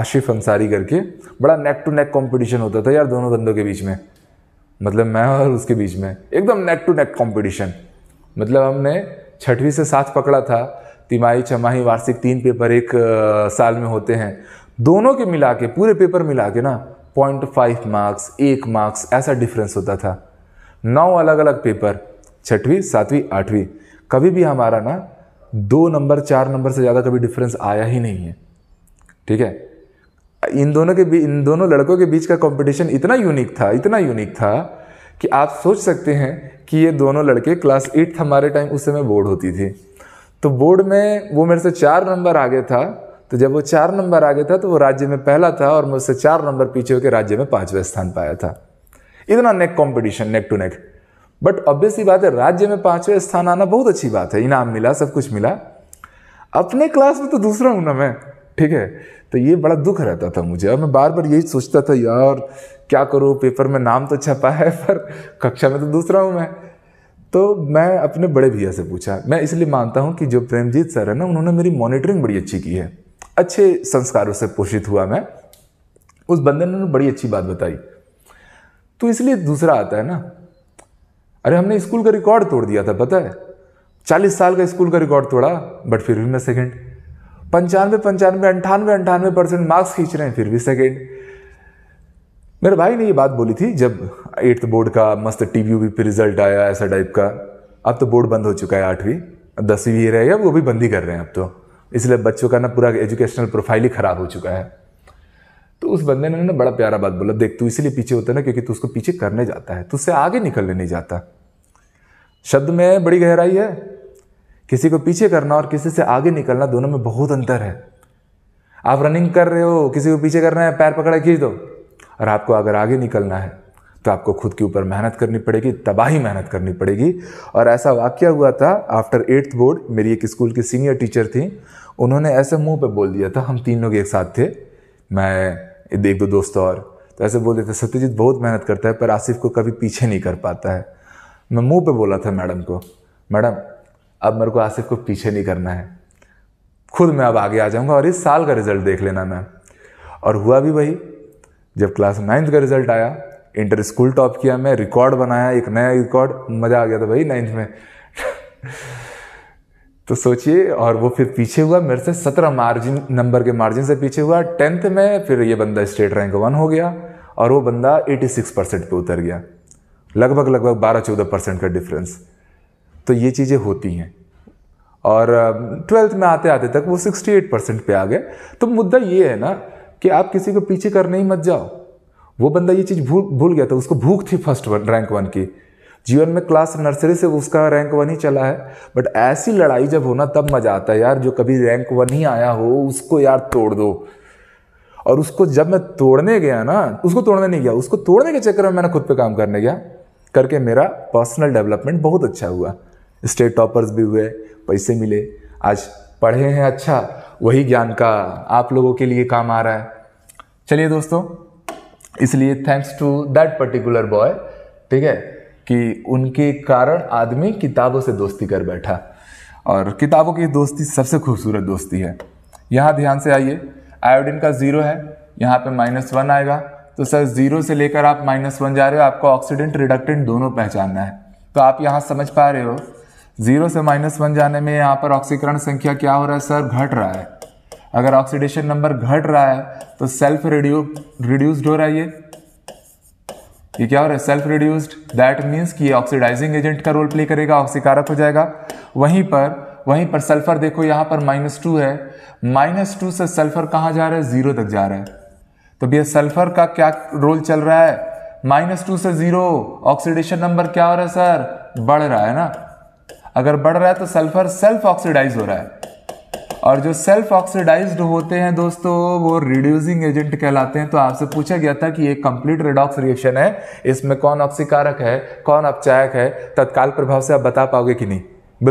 आशिफ अंसारी करके बड़ा नेक टू नेक कंपटीशन होता था यार दोनों बंदों के बीच में मतलब मैं और उसके बीच में एकदम नेक टू नेक कंपटीशन मतलब हमने छठवीं से साथ पकड़ा था तिमाही छमाही वार्षिक तीन पेपर एक साल में होते हैं दोनों के मिला के पूरे पेपर मिला के ना पॉइंट फाइव मार्क्स एक मार्क्स ऐसा डिफरेंस होता था नौ अलग अलग पेपर छठवीं सातवीं आठवीं कभी भी हमारा ना दो नंबर चार नंबर से ज़्यादा कभी डिफरेंस आया ही नहीं है ठीक है इन दोनों के इन दोनों लड़कों के बीच का कंपटीशन इतना यूनिक था इतना यूनिक था कि आप सोच सकते हैं कि ये दोनों लड़के क्लास एट्थ हमारे टाइम उस समय बोर्ड होती थी तो बोर्ड में वो मेरे से चार नंबर आगे था तो जब वो चार नंबर आगे था तो वो राज्य में पहला था और मैं उससे चार नंबर पीछे होकर राज्य में पांचवें स्थान पाया था इतना neck competition neck to neck but obviously बात है राज्य में पांचवें स्थान आना बहुत अच्छी बात है इनाम मिला सब कुछ मिला अपने क्लास में तो दूसरा हूं ना मैं ठीक है तो ये बड़ा दुख रहता था मुझे और मैं बार बार यही सोचता था यार क्या करूँ पेपर में नाम तो छपा है पर कक्षा में तो दूसरा हूँ मैं तो मैं अपने बड़े भैया से पूछा मैं इसलिए मानता हूँ कि जो प्रेमजीत सर है ना उन्होंने मेरी मॉनिटरिंग बड़ी अच्छी की है अच्छे संस्कारों से पोषित हुआ मैं उस बंदे ने बड़ी अच्छी बात बताई तो इसलिए दूसरा आता है ना अरे हमने स्कूल का रिकॉर्ड तोड़ दिया था पता है चालीस साल का स्कूल का रिकॉर्ड तोड़ा बट फिर भी मैं सेकेंड पंचानवे पंचानवे अंठानवे अंठानवे परसेंट मार्क्स खींच रहे हैं फिर भी सेकेंड मेरे भाई ने ये बात बोली थी जब एट्थ बोर्ड का मस्त टी वी पे रिजल्ट आया ऐसा टाइप का अब तो बोर्ड बंद हो चुका है आठवीं दसवीं भी रहेगा वो भी बंद ही कर रहे हैं अब तो इसलिए बच्चों का ना पूरा एजुकेशनल प्रोफाइल ही खराब हो चुका है तो उस बंदे ने ना बड़ा प्यारा बात बोला देख तू इसीलिए पीछे होता है ना क्योंकि तू उसको पीछे करने जाता है तुझसे आगे निकलने नहीं जाता शब्द में बड़ी गहराई है किसी को पीछे करना और किसी से आगे निकलना दोनों में बहुत अंतर है आप रनिंग कर रहे हो किसी को पीछे करना है पैर पकड़ा खींच दो और आपको अगर आगे निकलना है तो आपको खुद के ऊपर मेहनत करनी पड़ेगी तबाही मेहनत करनी पड़ेगी और ऐसा वाक्य हुआ था आफ्टर एट्थ बोर्ड मेरी एक स्कूल की सीनियर टीचर थी उन्होंने ऐसे मुंह पे बोल दिया था हम तीन लोग एक साथ थे मैं एक दो दोस्त और तो ऐसे बोल देते सत्यजीत बहुत मेहनत करता है पर आसिफ को कभी पीछे नहीं कर पाता है मैं मुंह पे बोला था मैडम को मैडम अब मेरे को आसिफ को पीछे नहीं करना है खुद मैं अब आगे आ जाऊंगा और इस साल का रिज़ल्ट देख लेना मैं और हुआ भी वही जब क्लास नाइन्थ का रिज़ल्ट आया इंटर स्कूल टॉप किया मैं रिकॉर्ड बनाया एक नया रिकॉर्ड मज़ा आ गया था भाई नाइन्थ में तो सोचिए और वो फिर पीछे हुआ मेरे से सत्रह मार्जिन नंबर के मार्जिन से पीछे हुआ टेंथ में फिर ये बंदा स्टेट रैंक वन हो गया और वो बंदा एटी सिक्स परसेंट पर उतर गया लगभग लगभग बारह चौदह परसेंट का डिफरेंस तो ये चीज़ें होती हैं और ट्वेल्थ में आते आते तक वो सिक्सटी एट परसेंट पे आ गए तो मुद्दा ये है ना कि आप किसी को पीछे करने ही मत जाओ वो बंदा ये चीज़ भूल भूल गया था तो उसको भूख थी फर्स्ट वन रैंक वन की जीवन में क्लास नर्सरी से उसका रैंक वन ही चला है बट ऐसी लड़ाई जब होना तब मज़ा आता है यार जो कभी रैंक वन ही आया हो उसको यार तोड़ दो और उसको जब मैं तोड़ने गया ना उसको तोड़ने नहीं गया उसको तोड़ने के चक्कर में मैंने खुद पे काम करने गया करके मेरा पर्सनल डेवलपमेंट बहुत अच्छा हुआ स्टेट टॉपर्स भी हुए पैसे मिले आज पढ़े हैं अच्छा वही ज्ञान का आप लोगों के लिए काम आ रहा है चलिए दोस्तों इसलिए thanks to that particular boy ठीक है कि उनके कारण आदमी किताबों से दोस्ती कर बैठा और किताबों की दोस्ती सबसे खूबसूरत दोस्ती है यहाँ ध्यान से आइए आयोडीन का ज़ीरो है यहाँ पे माइनस वन आएगा तो सर ज़ीरो से लेकर आप माइनस वन जा रहे हो आपको ऑक्सीडेंट रिडक्टेंट दोनों पहचानना है तो आप यहाँ समझ पा रहे हो जीरो से माइनस वन जाने में यहाँ पर ऑक्सीकरण संख्या क्या हो रहा है सर घट रहा है अगर ऑक्सीडेशन नंबर घट रहा है तो सेल्फ रिड्यू रिड्यूस्ड हो रहा है ये ये क्या हो रहा है सेल्फ रिड्यूस्ड दैट मीन्स कि ऑक्सीडाइजिंग एजेंट का रोल प्ले करेगा ऑक्सीकारक हो जाएगा वहीं पर वहीं पर सल्फर देखो यहाँ पर माइनस टू है माइनस टू से सल्फर कहाँ जा रहा है जीरो तक जा रहा है तो भैया सल्फर का क्या रोल चल रहा है माइनस टू से जीरो ऑक्सीडेशन नंबर क्या हो रहा है सर बढ़ रहा है ना अगर बढ़ रहा है तो सल्फर सेल्फ ऑक्सीडाइज हो रहा है और जो सेल्फ ऑक्सीडाइज्ड होते हैं दोस्तों वो रिड्यूसिंग एजेंट कहलाते हैं तो आपसे पूछा गया था कि ये कंप्लीट रिडॉक्स रिएक्शन है इसमें कौन ऑक्सीकारक है कौन अपचायक है तत्काल प्रभाव से आप बता पाओगे कि नहीं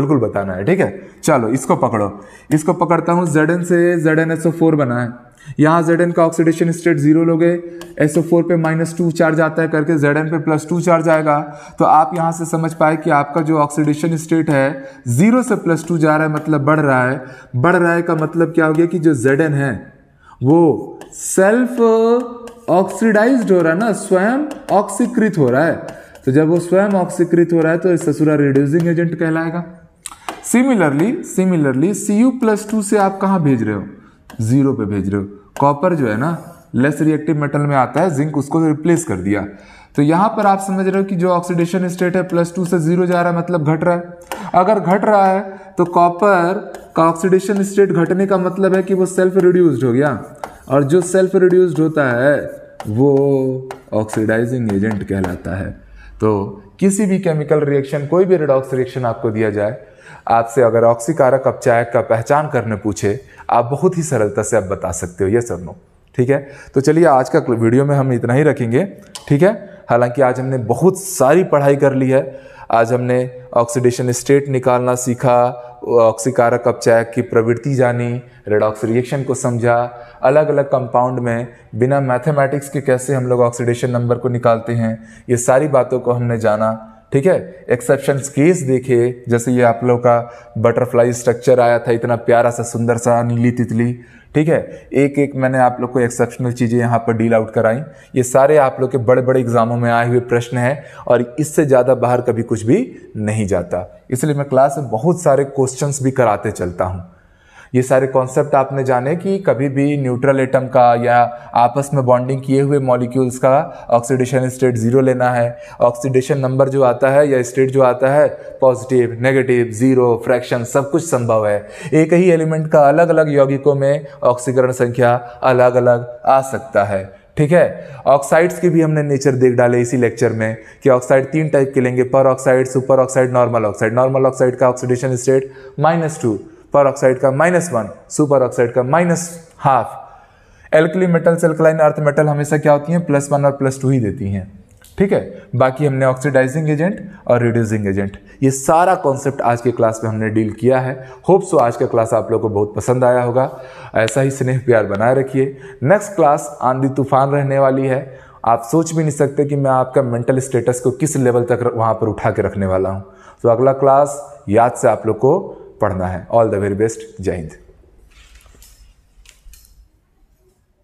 बिल्कुल बताना है ठीक है चलो इसको पकड़ो इसको पकड़ता हूँ जेड से जेड बना है यहाँ जेड का ऑक्सीडेशन स्टेट जीरो लोगे एस पे माइनस टू चार्ज आता है करके जेड पे प्लस टू चार्ज आएगा तो आप यहाँ से समझ पाए कि आपका जो ऑक्सीडेशन स्टेट है जीरो से प्लस टू जा रहा है मतलब बढ़ रहा है बढ़ रहा है का मतलब क्या हो गया कि जो जेड है वो सेल्फ ऑक्सीडाइज uh, हो रहा है ना स्वयं ऑक्सीकृत हो रहा है तो जब वो स्वयं ऑक्सीकृत हो रहा है तो ससुरा रिड्यूसिंग एजेंट कहलाएगा similarly similarly C U plus two से आप कहाँ भेज रहे हो जीरो पे भेज रहे हो कॉपर जो है ना लेस रिएक्टिव मेटल में आता है जिंक उसको रिप्लेस कर दिया तो यहाँ पर आप समझ रहे हो कि जो ऑक्सीडेशन स्टेट है प्लस टू से जीरो जा रहा है मतलब घट रहा है अगर घट रहा है तो कॉपर का ऑक्सीडेशन स्टेट घटने का मतलब है कि वो सेल्फ रिड्यूस्ड हो गया और जो सेल्फ रिड्यूस्ड होता है वो ऑक्सीडाइजिंग एजेंट कहलाता है तो किसी भी केमिकल रिएक्शन कोई भी रिडॉक्स रिएक्शन आपको दिया जाए आपसे अगर ऑक्सीकारक अपचायक का पहचान करने पूछे आप बहुत ही सरलता से आप बता सकते हो ये सर नो ठीक है तो चलिए आज का वीडियो में हम इतना ही रखेंगे ठीक है हालांकि आज हमने बहुत सारी पढ़ाई कर ली है आज हमने ऑक्सीडेशन स्टेट निकालना सीखा ऑक्सीकारक अपचायक की प्रवृत्ति जानी रेडॉक्स रिएक्शन को समझा अलग अलग कंपाउंड में बिना मैथमेटिक्स के कैसे हम लोग ऑक्सीडेशन नंबर को निकालते हैं ये सारी बातों को हमने जाना ठीक है एक्सेप्शन केस देखे जैसे ये आप लोग का बटरफ्लाई स्ट्रक्चर आया था इतना प्यारा सा सुंदर सा नीली तितली ठीक है एक एक मैंने आप लोग को एक्सेप्शनल चीज़ें यहाँ पर डील आउट कराई ये सारे आप लोग के बड़े बड़े एग्जामों में आए हुए प्रश्न हैं और इससे ज़्यादा बाहर कभी कुछ भी नहीं जाता इसलिए मैं क्लास में बहुत सारे क्वेश्चंस भी कराते चलता हूँ ये सारे कॉन्सेप्ट आपने जाने कि कभी भी न्यूट्रल एटम का या आपस में बॉन्डिंग किए हुए मॉलिक्यूल्स का ऑक्सीडेशन स्टेट ज़ीरो लेना है ऑक्सीडेशन नंबर जो आता है या स्टेट जो आता है पॉजिटिव नेगेटिव ज़ीरो फ्रैक्शन सब कुछ संभव है एक ही एलिमेंट का अलग अलग यौगिकों में ऑक्सीकरण संख्या अलग अलग आ सकता है ठीक है ऑक्साइड्स की भी हमने नेचर देख डाले इसी लेक्चर में कि ऑक्साइड तीन टाइप के लेंगे peroxide superoxide normal oxide normal oxide का oxidation state minus two peroxide का माइनस वन सुपर ऑक्साइड का minus half alkali metals alkaline earth metal हमेशा क्या होती हैं प्लस वन और प्लस टू ही देती हैं ठीक है बाकी हमने ऑक्सीडाइजिंग एजेंट और रिड्यूसिंग एजेंट ये सारा कॉन्सेप्ट आज के क्लास में हमने डील किया है होप सो तो आज का क्लास आप लोगों को बहुत पसंद आया होगा ऐसा ही स्नेह प्यार बनाए रखिए नेक्स्ट क्लास आंधी तूफान रहने वाली है आप सोच भी नहीं सकते कि मैं आपका मेंटल स्टेटस को किस लेवल तक वहाँ पर उठा के रखने वाला हूँ तो अगला क्लास याद से आप लोग को पढ़ना है ऑल द वेरी बेस्ट जय हिंद